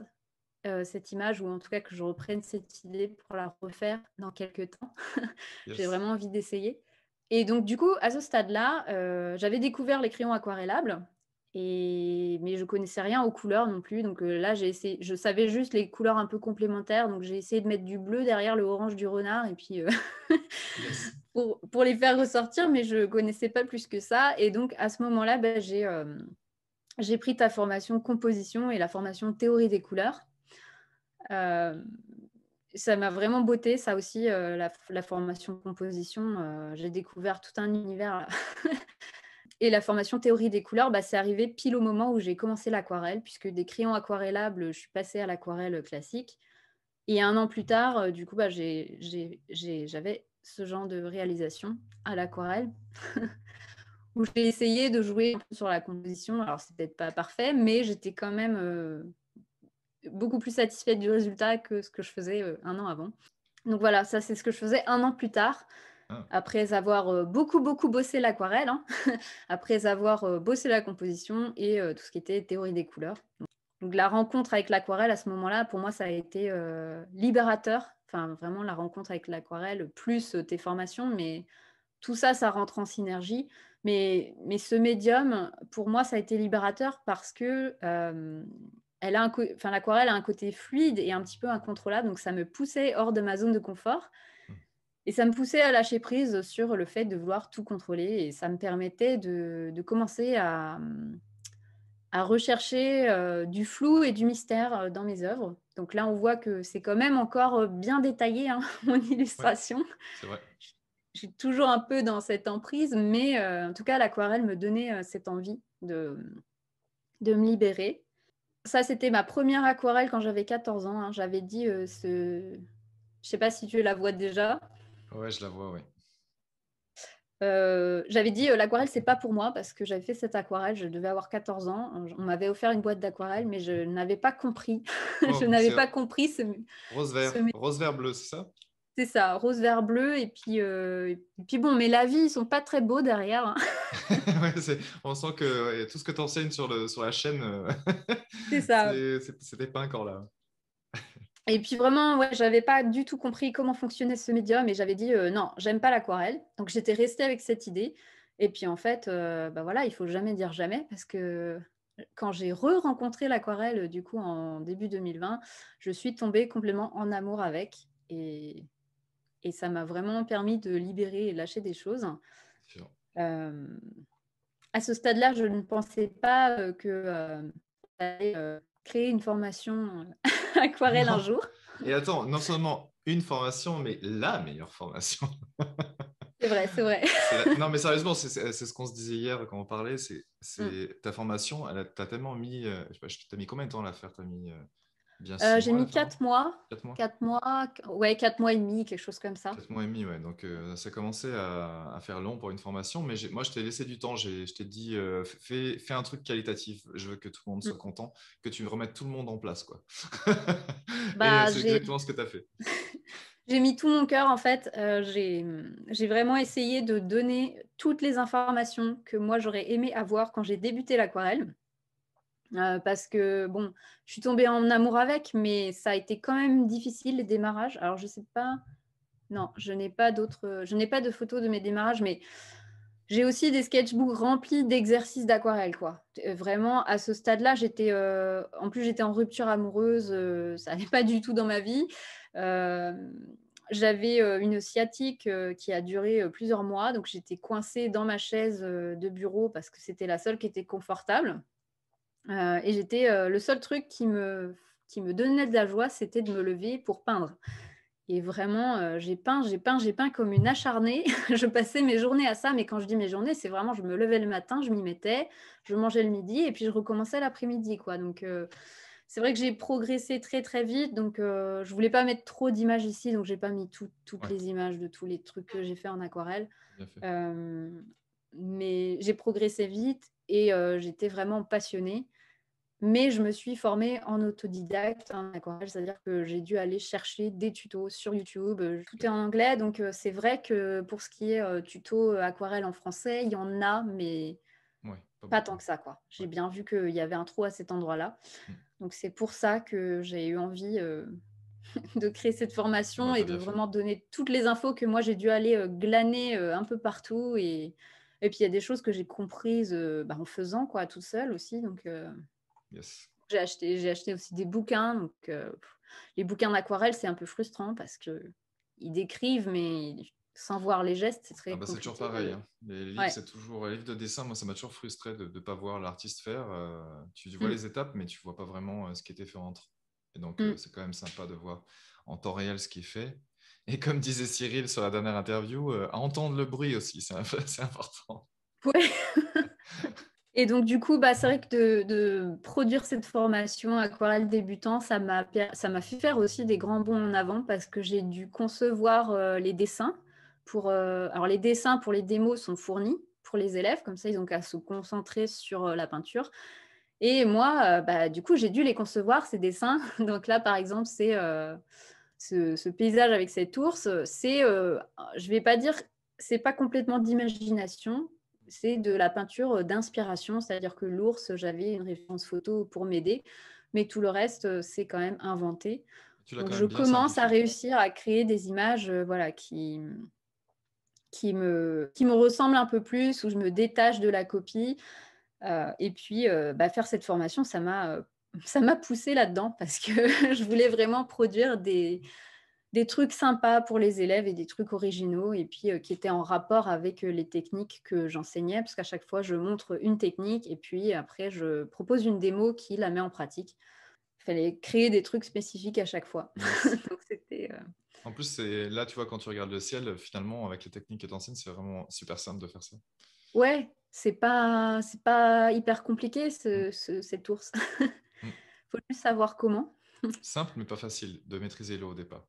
euh, cette image ou en tout cas que je reprenne cette idée pour la refaire dans quelques temps. J'ai vraiment envie d'essayer. Et donc du coup, à ce stade-là, euh, j'avais découvert les crayons aquarellables mais je connaissais rien aux couleurs non plus. Donc euh, là, j'ai essayé, je savais juste les couleurs un peu complémentaires. Donc j'ai essayé de mettre du bleu derrière le orange du renard et puis euh, pour, les faire ressortir, mais je connaissais pas plus que ça. Et donc à ce moment-là, bah, j'ai, euh, j'ai pris ta formation composition et la formation théorie des couleurs. ça m'a vraiment beauté, ça aussi, la, la, formation composition. j'ai découvert tout un univers Et la formation théorie des couleurs, bah, c'est arrivé pile au moment où j'ai commencé l'aquarelle, puisque des crayons aquarellables, je suis passée à l'aquarelle euh, classique. Et un an plus tard, euh, du coup, bah, j'avais ce genre de réalisation à l'aquarelle, où j'ai essayé de jouer sur la composition. Alors, c'est peut-être pas parfait, mais j'étais quand même euh, beaucoup plus satisfaite du résultat que ce que je faisais un an avant. Donc voilà, ça c'est ce que je faisais un an plus tard. Ah. après avoir euh, beaucoup, beaucoup bossé l'aquarelle, hein, après avoir euh, bossé la composition et euh, tout ce qui était théorie des couleurs. Donc la rencontre avec l'aquarelle à ce moment-là, pour moi, ça a été libérateur. Enfin, vraiment la rencontre avec l'aquarelle, plus tes formations, mais tout ça, ça rentre en synergie. Mais, mais ce médium, pour moi, ça a été libérateur parce que elle a un enfin, l'aquarelle a un côté fluide et un petit peu incontrôlable, donc ça me poussait hors de ma zone de confort. Et ça me poussait à lâcher prise sur le fait de vouloir tout contrôler. Et ça me permettait de, commencer à, rechercher euh, du flou et du mystère euh, dans mes œuvres. Donc là, on voit que c'est quand même encore euh, bien détaillé, hein, mon illustration. c'est vrai. Je, suis toujours un peu dans cette emprise, mais en tout cas, l'aquarelle me donnait cette envie de, de me libérer. Ça, c'était ma première aquarelle quand j'avais 14 ans. Hein. J'avais dit, ce... je ne sais pas si tu la vois déjà, Ouais, je la vois, oui. Euh, j'avais dit euh, l'aquarelle, l'aquarelle n'est pas pour moi parce que j'avais fait cette aquarelle, je devais avoir 14 ans, euh, on, m'avait offert une boîte d'aquarelle mais je n'avais pas compris, oh, je n'avais pas compris ce rose vert, rose vert bleu, c'est ça C'est ça, rose vert bleu et puis puis bon, mais la vie ils sont pas très beaux derrière. Hein. on sent que tout ce que tu enseignes sur le sur la chaîne, c'est ça. C'était pas encore là. Et puis vraiment, ouais, j'avais pas du tout compris comment fonctionnait ce médium et j'avais dit euh, non, j'aime pas l'aquarelle. Donc j'étais restée avec cette idée. Et puis en fait, il euh, bah voilà, il faut jamais dire jamais parce que quand j'ai re-rencontré l'aquarelle du coup en début 2020, je suis tombée complètement en amour avec et, et ça m'a vraiment permis de libérer et lâcher des choses. Euh, à ce stade-là, je ne pensais pas que créer une formation aquarelle un jour. Et attends, non seulement une formation, mais la meilleure formation. c'est vrai, c'est vrai. Non, mais sérieusement, c'est ce qu'on se disait hier quand on parlait. C'est mm. ta formation, elle t'a tellement mis. Je euh, je sais pas, t'as mis combien de temps à la faire T'as mis. Euh, euh, j'ai mis 4 mois. 4 mois ouais, 4 mois et demi, quelque chose comme ça. 4 mois et demi, ouais. Donc, euh, ça a à, à, faire long pour une formation. Mais moi, je t'ai laissé du temps. Je t'ai dit, euh, fais, un truc qualitatif. Je veux que tout le monde soit mm. content, que tu remettes tout le monde en place, quoi. bah, c'est exactement ce que tu as fait. j'ai mis tout mon cœur, en fait. j'ai vraiment essayé de donner toutes les informations que moi, j'aurais aimé avoir quand j'ai débuté l'aquarelle. Euh, parce que bon, je suis tombée en amour avec, mais ça a été quand même difficile les démarrages. Alors je sais pas, non, je n'ai pas d'autres, euh, je n'ai pas de photos de mes démarrages, mais j'ai aussi des sketchbooks remplis d'exercices d'aquarelle, quoi. Euh, vraiment, à ce stade-là, j'étais, en plus j'étais en rupture amoureuse, ça n'est pas du tout dans ma vie. J'avais une sciatique qui a duré plusieurs mois, donc j'étais coincée dans ma chaise de bureau parce que c'était la seule qui était confortable. Euh, et j'étais euh, le seul truc qui me, donnait de la joie, c'était de me lever pour peindre. Et vraiment, euh, j'ai peint, j'ai peint, j'ai peint comme une acharnée. je passais mes journées à ça, mais quand je dis mes journées, c'est vraiment, je me levais le matin, je m'y mettais, je mangeais le midi et puis je recommençais l'après-midi, Donc c'est vrai que j'ai progressé très très vite, donc je voulais pas mettre trop d'images ici, donc j'ai pas mis toutes les images de tous les trucs que j'ai fait en aquarelle. mais j'ai progressé vite et j'étais vraiment passionnée. Mais je me suis formée en autodidacte en hein, aquarelle, c'est-à-dire que j'ai dû aller chercher des tutos sur YouTube. Euh, tout est en anglais, donc euh, c'est vrai que pour ce qui est euh, tuto aquarelle en français, il y en a, mais pas, tant que ça. quoi. J'ai bien vu qu'il y avait un trou à cet endroit-là. Hmm. Donc c'est pour ça que j'ai eu envie de créer cette formation et de vraiment donner toutes les infos que moi j'ai dû aller glaner un peu partout. Et, puis il y a des choses que j'ai comprises bah, en faisant quoi, toute seule aussi. Donc j'ai acheté, j'ai acheté aussi des bouquins. Donc, euh, les bouquins d'aquarelle, c'est un peu frustrant parce que ils décrivent, mais sans voir les gestes, c'est très. Ah bah, c'est toujours pareil. Hein. Les livres, c'est toujours livres de dessin. Moi, ça m'a toujours frustré de ne pas voir l'artiste faire. Euh, tu vois hmm. les étapes, mais tu vois pas vraiment euh, ce qui était fait entre. Et donc, hmm. c'est quand même sympa de voir en temps réel ce qui est fait. Et comme disait Cyril sur la dernière interview, entendre le bruit aussi, c'est important. oui Et donc, du coup, bah, c'est vrai que de, produire cette formation aquarelle débutant, ça m'a fait faire aussi des grands bons en avant parce que j'ai dû concevoir euh, les dessins. Pour, euh, alors, les dessins pour les démos sont fournis pour les élèves, comme ça, ils ont qu'à se concentrer sur euh, la peinture. Et moi, bah, du coup, j'ai dû les concevoir, ces dessins. Donc là, par exemple, c'est ce, paysage avec cet ours. C'est, ne je vais pas dire, c'est pas complètement d'imagination, c'est de la peinture euh, d'inspiration, c'est-à-dire que l'ours, j'avais une référence photo pour m'aider, mais tout le reste, euh, c'est quand même inventé. je commence à réussir à créer des images euh, voilà, qui, qui, me, qui me ressemblent un peu plus, où je me détache de la copie. et puis, bah, faire cette formation, ça m'a poussé là-dedans parce que je voulais vraiment produire des, des trucs sympas pour les élèves et des trucs originaux et puis euh, qui étaient en rapport avec euh, les techniques que j'enseignais parce qu'à chaque fois je montre une technique et puis après je propose une démo qui la met en pratique. Il fallait créer des trucs spécifiques à chaque fois. Euh, en plus, c'est là, tu vois, quand tu regardes le ciel, finalement, avec les techniques que tu enseignes, c'est vraiment super simple de faire ça. Ouais, c'est pas, c'est pas hyper compliqué ce, mm. ce, cette ours. Mm. Faut juste savoir comment. Simple mais pas facile de maîtriser l'eau au départ.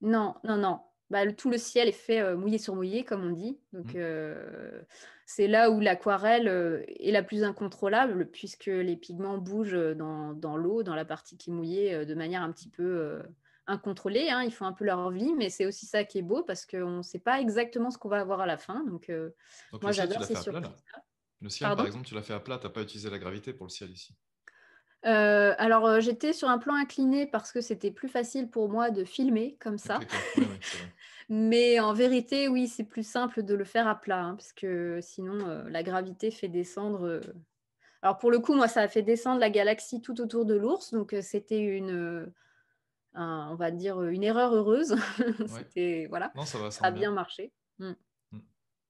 Non, non, non. Bah, tout le ciel est fait euh, mouillé sur mouillé, comme on dit. Donc, mmh. euh, c'est là où l'aquarelle euh, est la plus incontrôlable, puisque les pigments bougent dans, l'eau, dans la partie qui est mouillée, de manière un petit peu incontrôlée. Hein. Ils font un peu leur vie, mais c'est aussi ça qui est beau, parce qu'on ne sait pas exactement ce qu'on va avoir à la fin. Donc, moi, j'adore Le ciel, par exemple, tu l'as fait à plat, tu n'as pas utilisé la gravité pour le ciel ici. Euh, alors, euh, j'étais sur un plan incliné parce que c'était plus facile pour moi de filmer comme ça. Mais en vérité, oui, c'est plus simple de le faire à plat, hein, parce que sinon, euh, la gravité fait descendre. Alors, pour le coup, moi, ça a fait descendre la galaxie tout autour de l'ours, donc c'était une. on va dire une erreur heureuse. c'était, voilà, ça, a bien, marché. Mmh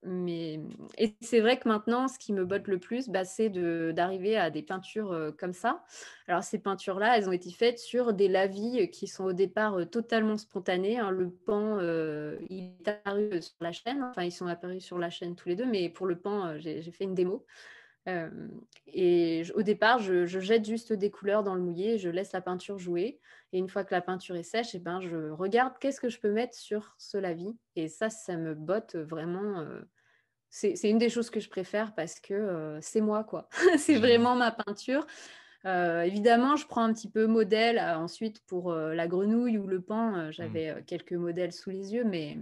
mais et c'est vrai que maintenant, ce qui me botte le plus, bah, c'est d'arriver à des peintures euh, comme ça. Alors ces peintures-là, elles ont été faites sur des lavis qui sont au départ euh, totalement spontanés. Hein. Le pan, euh, il est apparu sur la chaîne. Enfin, ils sont apparus sur la chaîne tous les deux, mais pour le pan, j'ai fait une démo. et au départ, je, jette juste des couleurs dans le mouillé, je laisse la peinture jouer. Et une fois que la peinture est sèche, et eh ben, je regarde qu'est-ce que je peux mettre sur ce lavis. Et ça, ça me botte vraiment c'est une des choses que je préfère parce que c'est moi, quoi. c'est mmh vraiment ma peinture. évidemment, je prends un petit peu modèle ensuite pour la grenouille ou le pan. Mmh. J'avais quelques modèles sous les yeux, mais,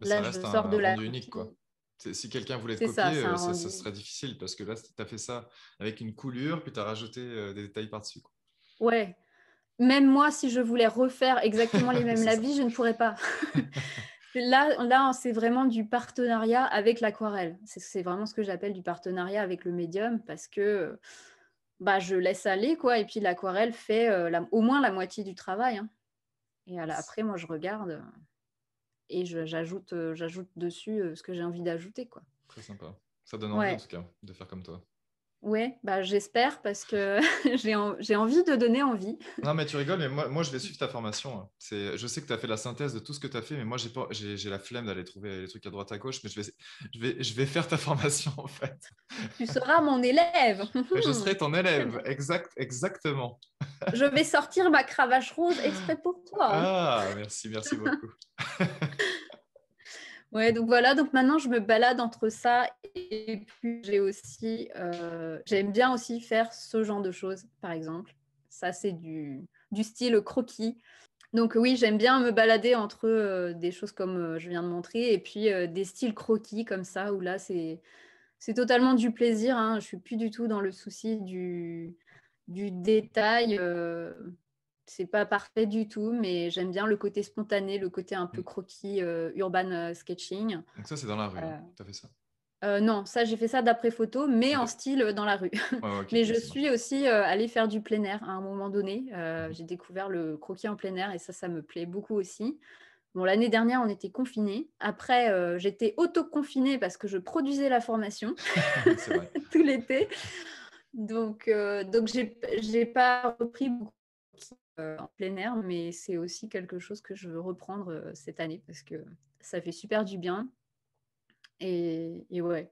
là, je sors de la. Unique, quoi. Si quelqu'un voulait te copier, ça, serait difficile parce que là, tu as fait ça avec une coulure, puis tu as rajouté des détails par-dessus. Ouais. Même moi, si je voulais refaire exactement les mêmes lavis, je ne pourrais pas. Là, là c'est vraiment du partenariat avec l'aquarelle. C'est vraiment ce que j'appelle du partenariat avec le médium parce que bah, je laisse aller, quoi. Et puis l'aquarelle fait euh, au moins la moitié du travail. Hein. Et après, moi, je regarde euh, et j'ajoute, euh, j'ajoute dessus ce que j'ai envie d'ajouter, quoi. Très sympa. Ça donne envie, en tout cas, de faire comme toi oui, bah j'espère parce que j'ai, envie de donner envie. Non, mais tu rigoles, mais moi, je vais suivre ta formation. Hein. C'est, je sais que tu as fait la synthèse de tout ce que tu as fait, mais moi j'ai, pas, la flemme d'aller trouver les trucs à droite à gauche, mais je vais, vais, je vais faire ta formation en fait. Tu seras mon élève. je serai ton élève, exactement. je vais sortir ma cravache rose exprès pour toi. Ah, merci, merci beaucoup donc voilà, donc maintenant je me balade entre ça et puis j'ai aussi, euh, j'aime bien aussi faire ce genre de choses, par exemple. Ça, c'est du, du style croquis. Donc oui, j'aime bien me balader entre euh, des choses comme euh, je viens de montrer et puis des styles croquis comme ça, où là, c'est, c'est totalement du plaisir. Je hein. Je suis plus du tout dans le souci du, du détail c'est pas parfait du tout, mais j'aime bien le côté spontané, le côté un peu mm. croquis, euh, urban euh, sketching. Donc ça, c'est dans la rue, hein. euh, tu as fait ça non, ça j'ai fait ça d'après photo, mais en style dans la rue. mais je suis aussi allée faire du plein air à un moment donné. Mm-hmm. J'ai découvert le croquis en plein air et ça, ça me plaît beaucoup aussi. Bon, l'année dernière, on était confinés. Après, j'étais auto-confinée parce que je produisais la formation tout l'été. Donc, donc j'ai pas repris beaucoup euh, en plein air, mais c'est aussi quelque chose que je veux reprendre euh, cette année parce que ça fait super du bien. Et, et ouais,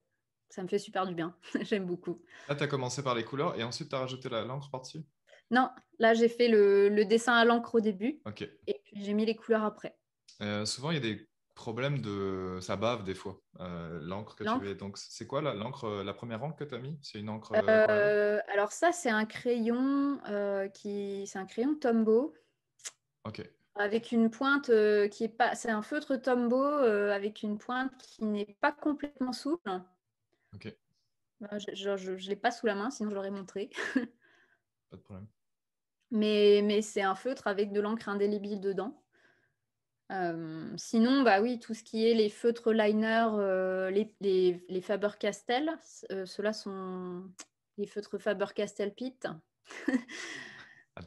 ça me fait super du bien. J'aime beaucoup. Là, tu as commencé par les couleurs et ensuite tu as rajouté l'encre par-dessus Non, là, j'ai fait le, dessin à l'encre au début. Et puis j'ai mis les couleurs après. Euh, souvent, il y a des problème de. Ça bave des fois, euh, l'encre que tu mets, Donc, c'est quoi l'encre, euh, la première encre que tu as mis C'est une encre. Euh, alors, ça, c'est un crayon qui. C'est un crayon Tombow. Ok. Avec une pointe qui est pas. C'est un feutre Tombow avec une pointe qui n'est pas complètement souple. Ok. Je ne l'ai pas sous la main, sinon je l'aurais montré. pas de problème. Mais, mais c'est un feutre avec de l'encre indélébile dedans sinon, bah oui, tout ce qui est les feutres liner, les, les, les Faber-Castell, ceux-là sont les feutres Faber-Castell Pitt. à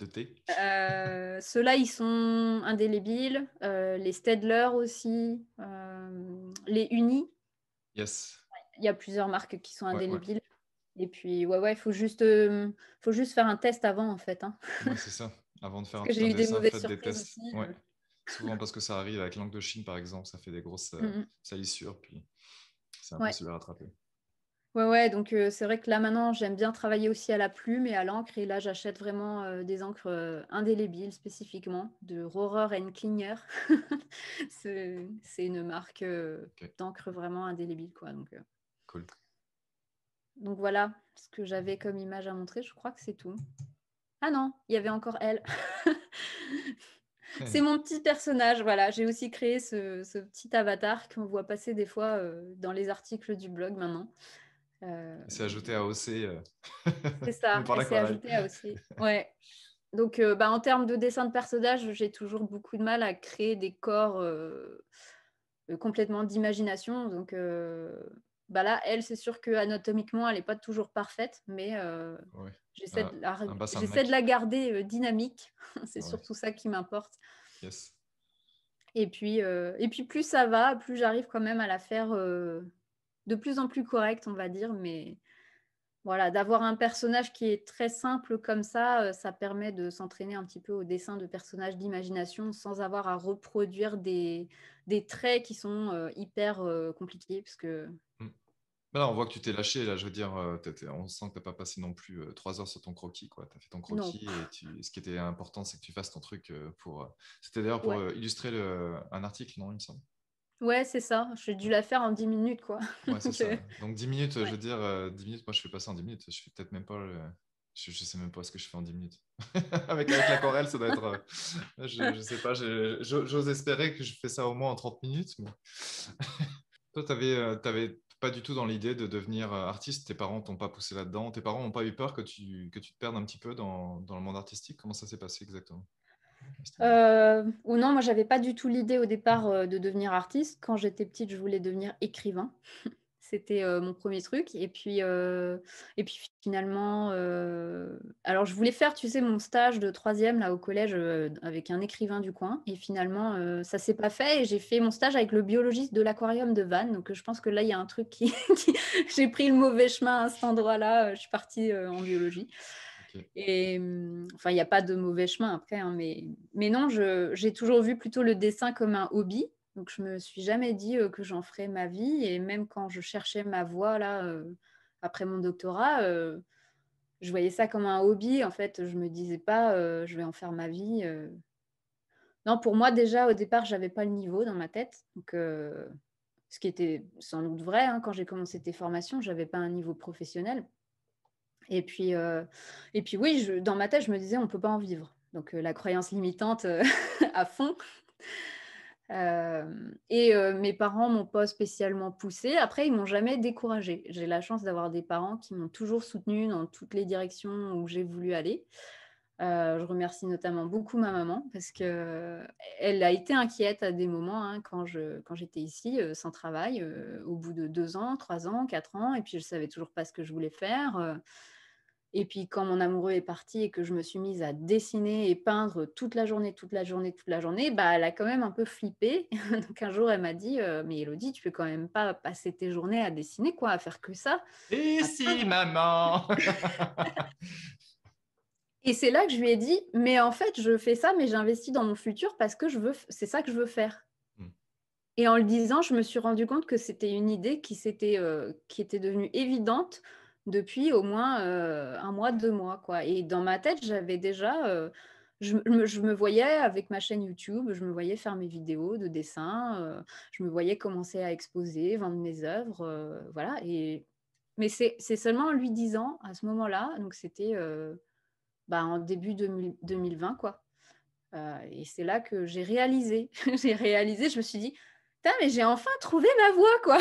euh, ceux-là, ils sont indélébiles. Euh, les Stedler aussi, les Uni. Yes. Il y a plusieurs marques qui sont indélébiles. Et puis, ouais, ouais, il faut juste, il faut juste faire un test avant, en fait. Hein. c'est ça, avant de faire un test. J'ai eu des mauvaises surprises tests. ouais. Souvent parce que ça arrive avec l'encre de Chine, par exemple, ça fait des grosses euh, mm, mm. salissures, puis c'est impossible ouais. à rattraper. Ouais, ouais, donc euh, c'est vrai que là maintenant j'aime bien travailler aussi à la plume et à l'encre, et là j'achète vraiment euh, des encres indélébiles spécifiquement de Rohrer Klinger. c'est une marque d'encre vraiment indélébile, quoi. Donc, Cool. Donc voilà ce que j'avais comme image à montrer, je crois que c'est tout. Ah non, il y avait encore elle. c'est mon petit personnage. Voilà, j'ai aussi créé ce, petit avatar qu'on voit passer des fois euh, dans les articles du blog maintenant. Euh, c'est ajouté à OC. Euh, c'est ça, c'est ajouté à OC. Ouais. Donc, bah, en termes de dessin de personnage, j'ai toujours beaucoup de mal à créer des corps complètement d'imagination. Donc, bah là, elle, c'est sûr que anatomiquement, elle n'est pas toujours parfaite, mais euh, j'essaie de, la... garder euh, dynamique. c'est surtout ça qui m'importe. Et puis, euh, et puis plus ça va, plus j'arrive quand même à la faire de plus en plus correcte, on va dire. Mais voilà, d'avoir un personnage qui est très simple comme ça, ça permet de s'entraîner un petit peu au dessin de personnages d'imagination sans avoir à reproduire des, des traits qui sont hyper compliqués, parce que bah là, on voit que tu t'es lâché, là, je veux dire, euh, on sent que tu n'as pas passé non plus euh, trois heures sur ton croquis, quoi. Tu as fait ton croquis et ce qui était important, c'est que tu fasses ton truc euh, pour. C'était d'ailleurs pour illustrer un article, non, il me semble. Ouais, c'est ça. J'ai dû la faire en 10 minutes, quoi. c'est Donc 10 minutes, je veux dire, 10 minutes, moi je fais pas ça en 10 minutes. Je fais peut-être même pas je, sais même pas ce que je fais en 10 minutes. avec, avec l'aquarelle, ça doit être. je, ne sais pas, j'ose espérer que je fais ça au moins en 30 minutes. Toi, tu avais, pas du tout dans l'idée de devenir euh, artiste. Tes parents t'ont pas poussé là-dedans. Tes parents n'ont pas eu peur que tu, que tu te perdes un petit peu dans, le monde artistique. Comment ça s'est passé exactement euh, ou non, moi j'avais pas du tout l'idée au départ euh, de devenir artiste. Quand j'étais petite, je voulais devenir écrivain. C'était mon premier truc. Et puis, et puis finalement, alors je voulais faire, tu sais, mon stage de troisième là au collège avec un écrivain du coin. Et finalement, ça s'est pas fait. Et j'ai fait mon stage avec le biologiste de l'aquarium de Vannes. Donc je pense que là, il y a un truc qui. j'ai pris le mauvais chemin à cet endroit-là. Je suis partie en biologie. Et enfin, il n'y a pas de mauvais chemin après, hein, mais, mais non, j'ai toujours vu plutôt le dessin comme un hobby. Donc je me suis jamais dit que j'en ferais ma vie et même quand je cherchais ma voie là après mon doctorat, je voyais ça comme un hobby en fait. Je me disais pas je vais en faire ma vie. Non, pour moi déjà au départ j'avais pas le niveau dans ma tête donc ce qui était sans doute vrai hein, quand j'ai commencé tes formations, j'avais pas un niveau professionnel. Et puis, et puis oui, dans ma tête, je me disais, on peut pas en vivre. Donc la croyance limitante à fond et mes parents m'ont pas spécialement poussée. Après, ils m'ont jamais découragée. J'ai la chance d'avoir des parents qui m'ont toujours soutenue dans toutes les directions où j'ai voulu aller. je remercie notamment beaucoup ma maman parce que elle a été inquiète à des moments hein, quand je quand j'étais ici sans travail, au bout de deux ans, trois ans, quatre ans, et puis je savais toujours pas ce que je voulais faire. Et puis quand mon amoureux est parti et que je me suis mise à dessiner et peindre toute la journée, toute la journée, toute la journée, bah elle a quand même un peu flippé. Donc un jour elle m'a dit euh, mais Elodie, tu peux quand même pas passer tes journées à dessiner quoi, à faire que ça. Et si maman. et c'est là que je lui ai dit mais en fait, je fais ça mais j'investis dans mon futur parce que je veux c'est ça que je veux faire. Hmm. Et en le disant, je me suis rendu compte que c'était une idée qui, euh, qui était devenue évidente depuis au moins euh, un mois, deux mois. Quoi. Et dans ma tête, j'avais déjà... Euh, je, me voyais avec ma chaîne YouTube, je me voyais faire mes vidéos de dessin, euh, je me voyais commencer à exposer, vendre mes œuvres, voilà. Et mais c'est seulement en lui disant à ce moment-là, donc c'était bah, en début 2020, quoi. et c'est là que j'ai réalisé, j'ai réalisé, je me suis dit, mais j'ai enfin trouvé ma voie, quoi.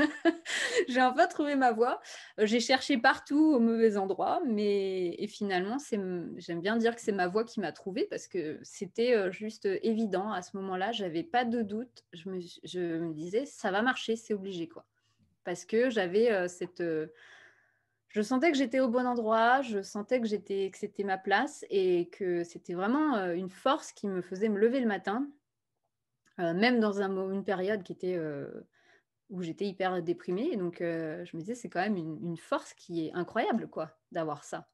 j'ai enfin trouvé ma voie. Euh, j'ai cherché partout au mauvais endroit, mais et finalement, j'aime bien dire que c'est ma voie qui m'a trouvée parce que c'était euh, juste euh, évident à ce moment-là. je J'avais pas de doute. Je me, disais, ça va marcher, c'est obligé, quoi. Parce que j'avais cette je sentais que j'étais au bon endroit, je sentais que j'étais que c'était ma place et que c'était vraiment une force qui me faisait me lever le matin, même dans une période qui était où j'étais hyper déprimée. Et donc, je me disais, c'est quand même une, force qui est incroyable, quoi, d'avoir ça.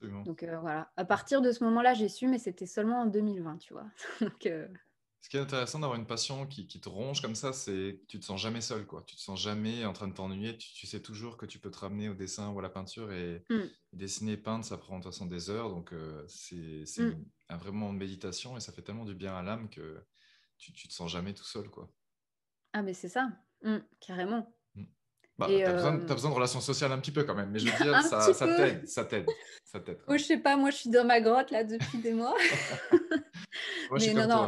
Donc, voilà. À partir de ce moment-là, j'ai su, mais c'était seulement en 2020, tu vois. Ce qui est intéressant d'avoir une passion qui, te ronge comme ça, c'est que tu te sens jamais seul, quoi. Tu te sens jamais en train de t'ennuyer. Tu, sais toujours que tu peux te ramener au dessin ou à la peinture et mmh. dessiner, peindre, ça prend de toute façon des heures. Donc, c'est mmh. un vrai moment de méditation et ça fait tellement du bien à l'âme que tu, tu te sens jamais tout seul, quoi. Ah, mais c'est ça. Mmh, carrément. Mmh. Bah, tu as, euh, besoin de relations sociales un petit peu quand même, mais je veux dire, ça, t'aide. Ça t'aide. je sais pas, moi je suis dans ma grotte là depuis des mois. mais non, non,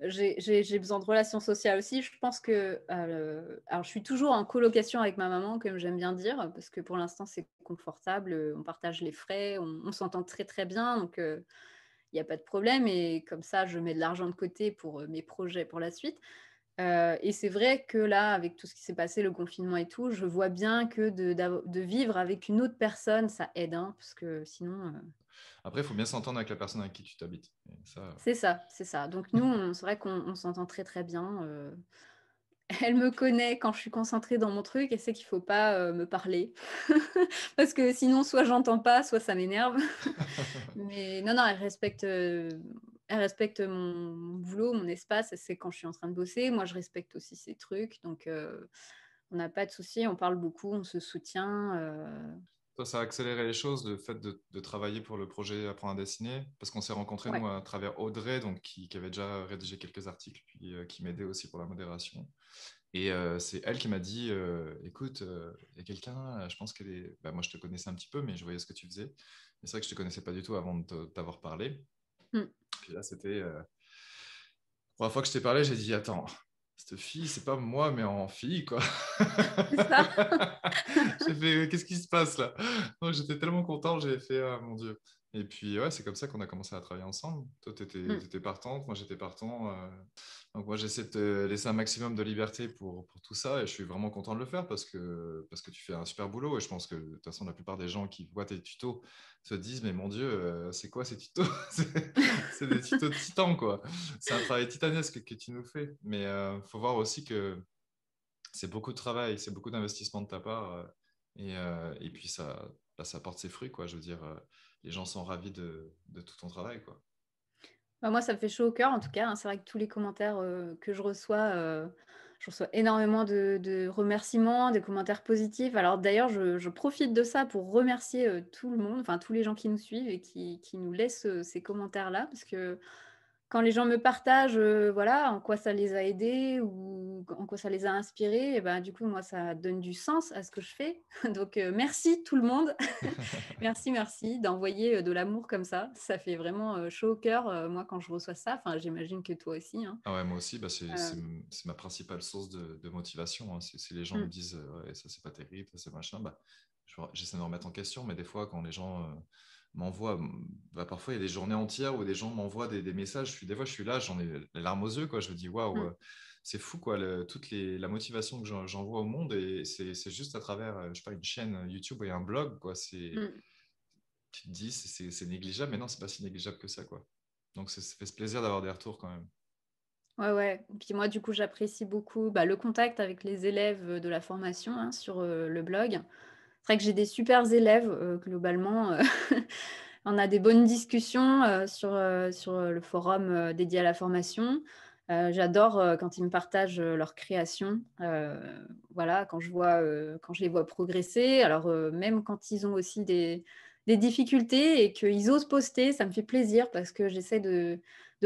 j'ai besoin de relations sociales aussi. Je pense que. Euh, alors, je suis toujours en colocation avec ma maman, comme j'aime bien dire, parce que pour l'instant, c'est confortable. Euh, on partage les frais, on, s'entend très, très bien. Donc, il n'y a pas de problème. Et comme ça, je mets de l'argent de côté pour mes projets pour la suite. Euh, et c'est vrai que là, avec tout ce qui s'est passé, le confinement et tout, je vois bien que de, vivre avec une autre personne, ça aide, hein, parce sinon. Euh Après, il faut bien s'entendre avec la personne avec qui tu t'habites. C'est ça, c'est ça. Donc nous, c'est vrai qu'on s'entend très très bien. Euh. Elle me connaît quand je suis concentrée dans mon truc, et sait qu'il ne faut pas me parler. parce que sinon, soit j'entends pas, soit ça m'énerve. Mais non, non, elle respecte elle respecte mon, boulot, mon espace, c'est quand je suis en train de bosser. Moi, je respecte aussi ses trucs. Donc, euh, on n'a pas de souci, on parle beaucoup, on se soutient. Euh. Ça, a accéléré les choses, le fait de, travailler pour le projet Apprendre à dessiner, parce qu'on s'est rencontrés, moi, à travers Audrey, donc, qui, avait déjà rédigé quelques articles, puis euh, qui m'aidait mm. aussi pour la modération. Et c'est elle qui m'a dit Écoute, il y a quelqu'un, je pense qu'elle est. Bah, moi, je te connaissais un petit peu, mais je voyais ce que tu faisais. C'est vrai que je ne te connaissais pas du tout avant de t'avoir parlé. Mm. Puis là, c'était. Euh, la première fois que je t'ai parlé, j'ai dit Attends, cette fille, c'est pas moi, mais en fille, quoi. j'ai fait euh, Qu'est-ce qui se passe là J'étais tellement content, j'ai fait ah, Mon Dieu. Et puis, ouais, c'est comme ça qu'on a commencé à travailler ensemble. Toi, tu étais, mmh. partante, moi, j'étais partant. Euh. Donc, moi, j'essaie de te laisser un maximum de liberté pour, pour, tout ça. Et je suis vraiment content de le faire parce que, parce que tu fais un super boulot. Et je pense que, de toute façon, la plupart des gens qui voient tes tutos se disent Mais mon Dieu, euh, c'est quoi ces tutos C'est des tutos de titan, quoi. C'est un travail titanesque que tu nous fais. Mais il euh, faut voir aussi que c'est beaucoup de travail, c'est beaucoup d'investissement de ta part. et, et puis, ça, bah, ça porte ses fruits, quoi. Je veux dire les gens sont ravis de, tout ton travail. Quoi. Bah, moi, ça me fait chaud au cœur, en tout cas. Hein. C'est vrai que tous les commentaires euh, que je reçois, euh, je reçois énormément de, remerciements, des commentaires positifs. Alors d'ailleurs, je, profite de ça pour remercier euh, tout le monde, enfin tous les gens qui nous suivent et qui, qui nous laissent ces commentaires-là, parce que quand les gens me partagent, euh, voilà, en quoi ça les a aidés ou en quoi ça les a inspirés, et eh ben, du coup, moi, ça donne du sens à ce que je fais. Donc, euh, merci tout le monde. merci, merci d'envoyer euh, de l'amour comme ça. Ça fait vraiment chaud au cœur, moi, quand je reçois ça. Enfin, j'imagine que toi aussi. Hein. Ah ouais, moi aussi, bah, c'est ma principale source de, motivation. Hein. Si les gens me mm. disent, ouais, ça, c'est pas terrible, ça, c'est machin, bah, j'essaie de me remettre en question, mais des fois, quand les gens Mmh, bah, parfois, il y a des journées entières où des gens m'envoient des, messages. Je suis, des fois, je suis là, j'en ai les larmes aux yeux. Quoi. Je me dis, waouh, mmh. euh, c'est fou, quoi, toute les, la motivation que j'envoie au monde. Et c'est juste à travers, euh, je sais pas, une chaîne YouTube et un blog. Quoi. Mmh. Tu te dis, c'est négligeable, mais non, c'est pas si négligeable que ça. Quoi. Donc, ça, fait ce plaisir d'avoir des retours quand même. Ouais, ouais. Puis moi, du coup, j'apprécie beaucoup bah, le contact avec les élèves de la formation hein, sur euh, le blog. C'est vrai que j'ai des super élèves euh, globalement. Euh, on a des bonnes discussions euh, sur, sur le forum dédié à la formation. j'adore quand ils me partagent leurs créations. voilà, quand je, vois, quand je les vois progresser. Alors, même quand ils ont aussi des, difficultés et qu'ils osent poster, ça me fait plaisir parce que j'essaie de,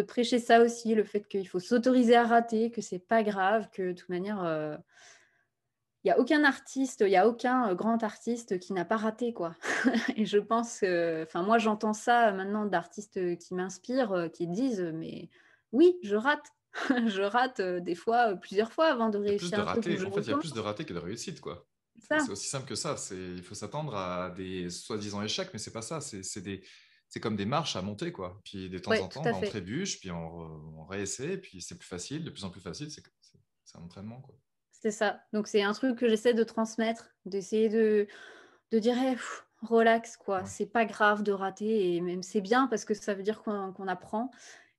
prêcher ça aussi, le fait qu'il faut s'autoriser à rater, que ce n'est pas grave, que de toute manière, il n'y a aucun artiste, il n'y a aucun euh, grand artiste qui n'a pas raté, quoi. et je pense, que... enfin, moi, j'entends ça euh, maintenant d'artistes euh, qui m'inspirent, qui disent, mais oui, je rate. je rate des fois, plusieurs fois avant de réussir. plus de ratés, en fait, il y a plus de ratés que de réussite quoi. C'est aussi simple que ça. Il faut s'attendre à des soi-disant échecs, mais c'est pas ça. C'est des c'est comme des marches à monter, quoi. Puis de temps en temps, bah, on trébuche, puis on, on réessaie, puis c'est plus facile, de plus en plus facile, c'est un entraînement, quoi c'est ça. Donc c'est un truc que j'essaie de transmettre, d'essayer de, de dire eh, relax quoi, c'est pas grave de rater et même c'est bien parce que ça veut dire qu'on apprend.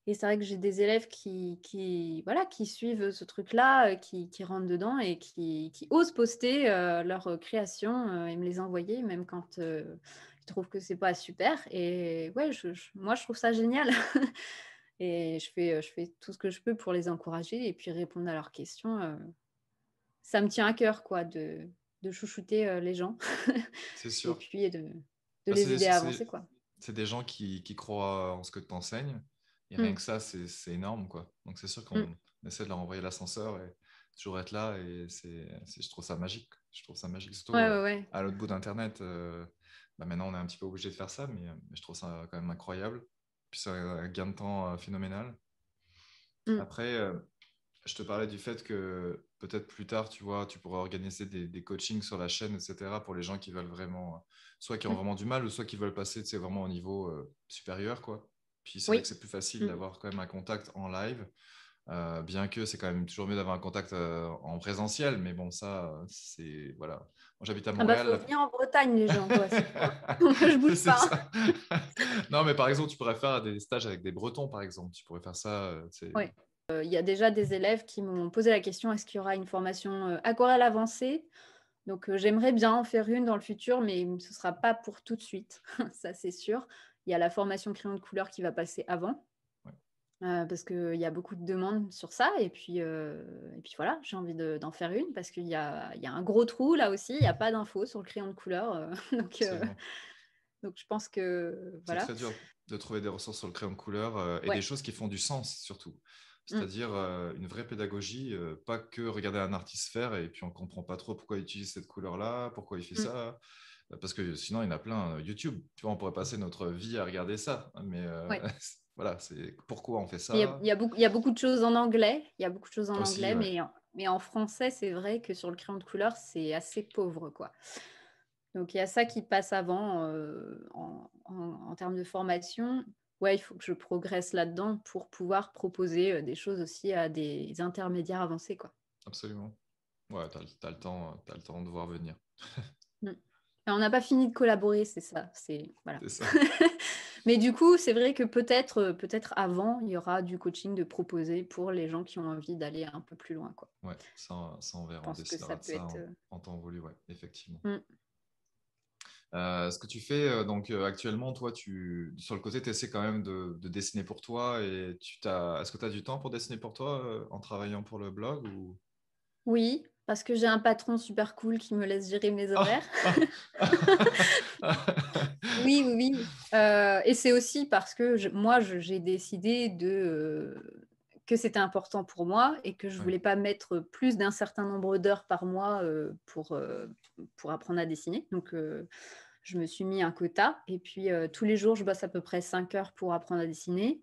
Et c'est vrai que j'ai des élèves qui, qui, voilà, qui suivent ce truc-là, euh, qui, rentrent dedans et qui, osent poster euh, leurs euh, créations et me les envoyer, même quand ils trouvent que c'est pas super. Et ouais, moi, je trouve ça génial. et je fais, je fais tout ce que je peux pour les encourager et puis répondre à leurs questions ça me tient à cœur quoi, de, de chouchouter euh, les gens. C'est sûr. Et puis de, de bah, les aider à avancer. quoi. C'est des gens qui, qui, croient en ce que tu enseignes. Et rien mm. que ça, c'est énorme. quoi. Donc c'est sûr qu'on mm. essaie de leur envoyer l'ascenseur et toujours être là. Et c'est je trouve ça magique. Je trouve ça magique. Surtout euh, à l'autre bout d'Internet. Euh, bah maintenant, on est un petit peu obligé de faire ça, mais, je trouve ça quand même incroyable. Puis c'est un gain de temps phénoménal. Mm. Après, je te parlais du fait que peut-être plus tard, tu vois, tu pourras organiser des, coachings sur la chaîne, etc., pour les gens qui veulent vraiment, euh, soit qui ont mm. vraiment du mal, ou soit qui veulent passer, tu vraiment au niveau euh, supérieur, quoi. Puis c'est vrai que c'est plus facile mm. d'avoir quand même un contact en live, euh, bien que c'est quand même toujours mieux d'avoir un contact en présentiel, mais bon, ça, c'est, voilà. j'habite à ah bah, Montréal. Ah venir en Bretagne, les gens, Je bouge pas. non, mais par exemple, tu pourrais faire des stages avec des Bretons, par exemple. Tu pourrais faire ça, oui. Euh, il y a déjà des élèves qui m'ont posé la question est-ce qu'il y aura une formation euh, aquarelle avancée Donc euh, j'aimerais bien en faire une dans le futur, mais ce ne sera pas pour tout de suite, ça c'est sûr. Il y a la formation crayon de couleur qui va passer avant, parce qu'il y a beaucoup de demandes sur ça. Et puis, voilà, j'ai envie d'en faire une, parce qu'il y, a, un gros trou là aussi, il n'y a pas d'infos sur le crayon de couleur. donc, je pense que... Voilà. C'est très dur de trouver des ressources sur le crayon de couleur et des choses qui font du sens surtout. Mmh. c'est-à-dire euh, une vraie pédagogie, euh, pas que regarder un artiste faire et puis on comprend pas trop pourquoi il utilise cette couleur-là, pourquoi il fait mmh. ça, euh, parce que sinon il y en a plein YouTube. Tu vois, on pourrait passer notre vie à regarder ça, hein, mais voilà, c'est pourquoi on fait ça. Il y, a, beaucoup, beaucoup, de choses en anglais, il y a beaucoup de choses en anglais, mais, en, mais en français, c'est vrai que sur le crayon de couleur, c'est assez pauvre, quoi. Donc il y a ça qui passe avant en, en termes de formation ouais, il faut que je progresse là-dedans pour pouvoir proposer des choses aussi à des intermédiaires avancés. Quoi. Absolument. Ouais, tu as, as, le temps de voir venir. Mmh. on n'a pas fini de collaborer, c'est ça. C'est Mais du coup, c'est vrai que peut-être, peut-être avant, il y aura du coaching de proposer pour les gens qui ont envie d'aller un peu plus loin, quoi. Ouais, ça, ça on verra. ça être... en, temps voulu, ouais, effectivement. Mmh. Euh, ce que tu fais, euh, donc euh, actuellement, toi, tu, sur le côté, tu essaies quand même de, dessiner pour toi. Et tu est-ce que tu as du temps pour dessiner pour toi en travaillant pour le blog Oui, parce que j'ai un patron super cool qui me laisse gérer mes ah. horaires. oui, oui, oui. et c'est aussi parce que moi, j'ai décidé de, que c'était important pour moi et que je ne voulais pas mettre plus d'un certain nombre d'heures par mois euh, pour, euh, pour apprendre à dessiner. Donc, euh, je me suis mis un quota. Et puis, tous les jours, je bosse à peu près 5 heures pour apprendre à dessiner.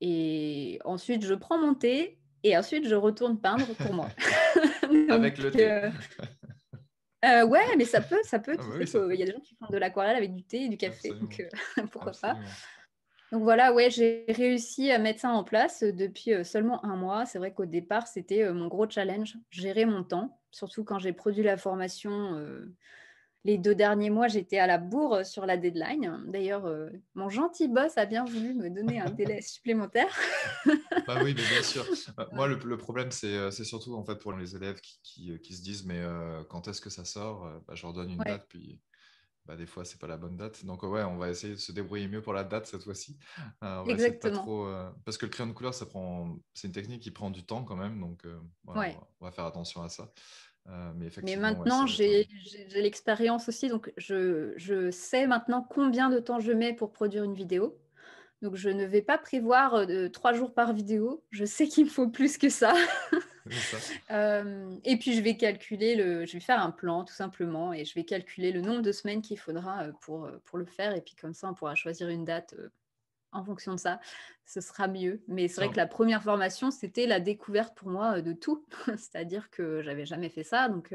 Et ensuite, je prends mon thé et ensuite, je retourne peindre pour moi. Avec le thé. ouais, mais ça peut, ça ah bah peut. Il y a des gens qui font de l'aquarelle avec du thé et du café, donc pourquoi pas. Donc voilà, ouais, j'ai réussi à mettre ça en place euh, depuis euh, seulement un mois. C'est vrai qu'au départ, c'était euh, mon gros challenge, gérer mon temps, surtout quand j'ai produit la formation. les deux derniers mois, j'étais à la bourre sur la deadline. D'ailleurs, mon gentil boss a bien voulu me donner un délai supplémentaire. bah oui, bien sûr. Moi, le, problème, c'est surtout en fait pour les élèves qui, se disent mais quand est-ce que ça sort bah, Je leur donne une date, puis bah, des fois, c'est pas la bonne date. Donc, ouais, on va essayer de se débrouiller mieux pour la date cette fois-ci. Euh, Exactement. Euh, parce que le crayon de couleur, prend, c'est une technique qui prend du temps quand même. Donc, euh, on, va, faire attention à ça. Mais, mais, maintenant, j'ai l'expérience aussi. Donc, je, je, sais maintenant combien de temps je mets pour produire une vidéo. Donc, je ne vais pas prévoir trois jours par vidéo. Je sais qu'il me faut plus que ça. Euh, et puis je vais calculer le, je vais faire un plan tout simplement et je vais calculer le nombre de semaines qu'il faudra euh, pour, euh, pour le faire et puis comme ça on pourra choisir une date en fonction de ça, ce sera mieux. Mais c'est vrai que la première formation, c'était la découverte pour moi de tout. C'est-à-dire que j'avais jamais fait ça. Donc,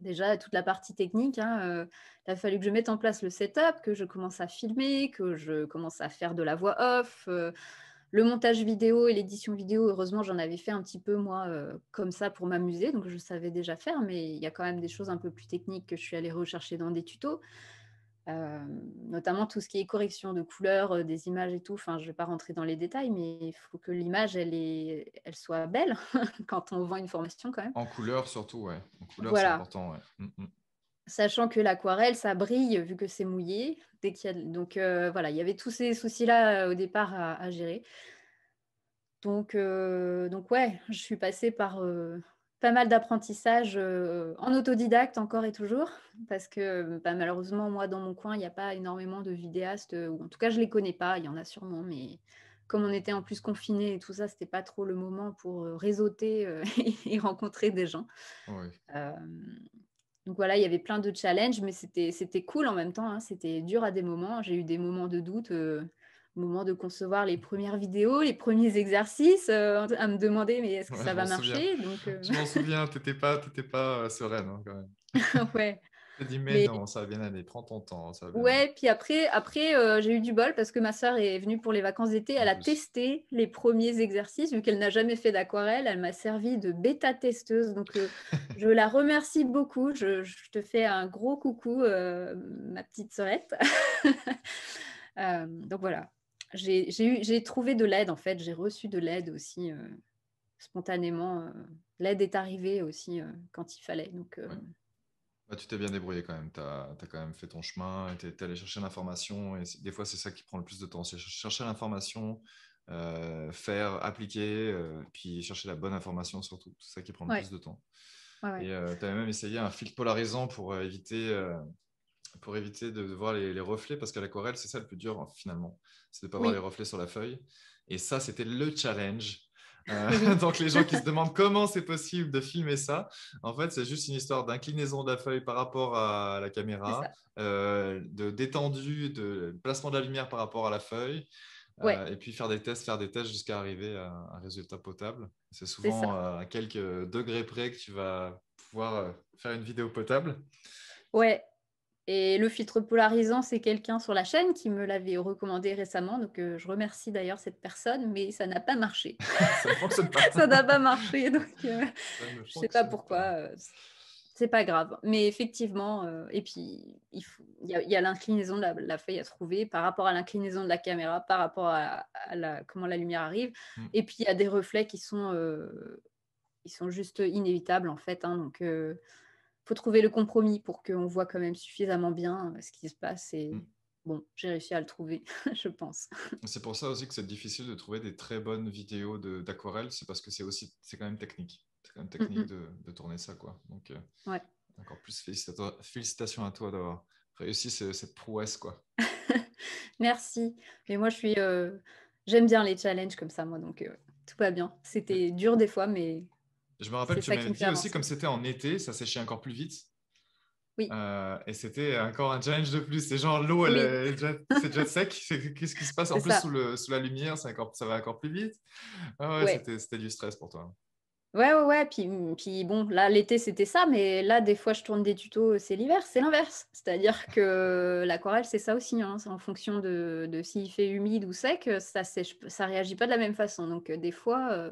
déjà, toute la partie technique, hein, il a fallu que je mette en place le setup, que je commence à filmer, que je commence à faire de la voix off. Le montage vidéo et l'édition vidéo, heureusement, j'en avais fait un petit peu, moi, euh, comme ça pour m'amuser. Donc, je savais déjà faire, mais il y a quand même des choses un peu plus techniques que je suis allée rechercher dans des tutos. Euh, notamment tout ce qui est correction de couleurs, euh, des images et tout. Enfin, je ne vais pas rentrer dans les détails, mais il faut que l'image, elle, soit belle quand on vend une formation quand même. En couleur surtout, ouais. En couleur, c'est important, oui. Mm, mm sachant que l'aquarelle, ça brille vu que c'est mouillé. Dès qu'il Donc euh, voilà, il y avait tous ces soucis-là euh, au départ à, gérer. Donc, euh, donc ouais, je suis passée par pas mal d'apprentissages en autodidacte encore et toujours, parce que bah, malheureusement, moi, dans mon coin, il n'y a pas énormément de vidéastes, ou en tout cas, je ne les connais pas, il y en a sûrement, mais comme on était en plus confinés et tout ça, n'était pas trop le moment pour réseauter et rencontrer des gens. Donc voilà, il y avait plein de challenges, mais c'était cool en même temps. Hein. C'était dur à des moments. J'ai eu des moments de doute, euh, moments moment de concevoir les premières vidéos, les premiers exercices, euh, à me demander mais est-ce que ça va marcher euh, Je m'en souviens, tu n'étais pas, pas sereine hein, quand même. ouais. Je dis mais, mais, non, ça va bien aller, prends ton temps. Ça ouais, puis après, après euh, j'ai eu du bol parce que ma sœur est venue pour les vacances d'été, elle a testé les premiers exercices, vu qu'elle n'a jamais fait d'aquarelle, elle m'a servi de bêta-testeuse, donc euh, je la remercie beaucoup, je, te fais un gros coucou, euh, ma petite sœurette. donc voilà, j'ai trouvé de l'aide en fait, j'ai reçu de l'aide aussi spontanément, l'aide est arrivée aussi quand il fallait, donc... Bah, tu t'es bien débrouillé quand même, tu as, quand même fait ton chemin, tu es, allé chercher l'information, et des fois c'est ça qui prend le plus de temps, chercher l'information, euh, faire, appliquer, euh, puis chercher la bonne information surtout, c'est ça qui prend le plus de temps. Et euh, tu avais même essayé un fil polarisant pour éviter, pour éviter de, voir les, reflets, parce qu'à l'aquarelle c'est ça le plus dur hein, finalement, c'est de ne pas voir les reflets sur la feuille. Et ça c'était le challenge euh, donc les gens qui se demandent comment c'est possible de filmer ça, en fait c'est juste une histoire d'inclinaison de la feuille par rapport à la caméra, euh, de détendue, de placement de la lumière par rapport à la feuille. Euh, et puis faire des tests, faire des tests jusqu'à arriver à un résultat potable. C'est souvent à quelques degrés près que tu vas pouvoir faire une vidéo potable. Ouais, et le filtre polarisant, c'est quelqu'un sur la chaîne qui me l'avait recommandé récemment. Donc, euh, je remercie d'ailleurs cette personne, mais ça n'a pas marché. ça n'a pas marché. Donc, euh, je ne sais pas pourquoi. Ce euh, c'est pas grave. Mais effectivement, et puis, il y, a, l'inclinaison de la, feuille à trouver par rapport à l'inclinaison de la caméra, par rapport à, la, comment la lumière arrive. Mm. Et puis, il y a des reflets qui sont, ils sont juste inévitables, en fait. Hein, donc, faut trouver le compromis pour qu'on voit quand même suffisamment bien euh, ce qui se passe. Et mm. bon, j'ai réussi à le trouver, je pense. C'est pour ça aussi que c'est difficile de trouver des très bonnes vidéos d'aquarelle. C'est parce que c'est aussi, c'est quand même technique. C'est quand même mm, technique mm. de, de, tourner ça, quoi. Donc, euh, ouais. encore plus félicitations, à toi d'avoir réussi cette prouesse, quoi. Merci. Mais moi, je suis, euh, j'aime bien les challenges comme ça, moi. Donc, tout va bien. C'était dur des fois, mais je me rappelle que tu m'avais dit aussi, comme c'était en été, ça séchait encore plus vite. Oui. Euh, et c'était encore un challenge de plus. C'est genre l'eau, elle, est déjà sec. Qu'est-ce qui se passe En plus, sous, la lumière, ça, va encore plus vite. Ah c'était du stress pour toi. Ouais, ouais, ouais. Puis, bon, là, l'été, c'était ça. Mais là, des fois, je tourne des tutos, c'est l'hiver, c'est l'inverse. C'est-à-dire que l'aquarelle, c'est ça aussi. Hein. en fonction de, s'il fait humide ou sec, ça ne réagit pas de la même façon. Donc, euh, des fois. Euh,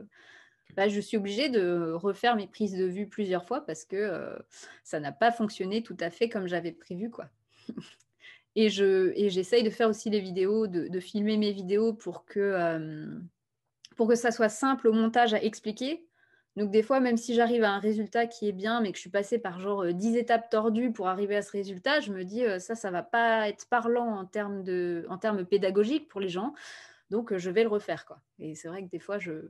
bah, je suis obligée de refaire mes prises de vue plusieurs fois parce que ça n'a pas fonctionné tout à fait comme j'avais prévu. quoi. et j'essaye de faire aussi les vidéos, de, de filmer mes vidéos pour que, pour que ça soit simple au montage à expliquer. Donc des fois, même si j'arrive à un résultat qui est bien, mais que je suis passée par genre 10 étapes tordues pour arriver à ce résultat, je me dis, ça, ça va pas être parlant en termes, de, en termes pédagogiques pour les gens. Donc, je vais le refaire. Quoi. Et c'est vrai que des fois, je,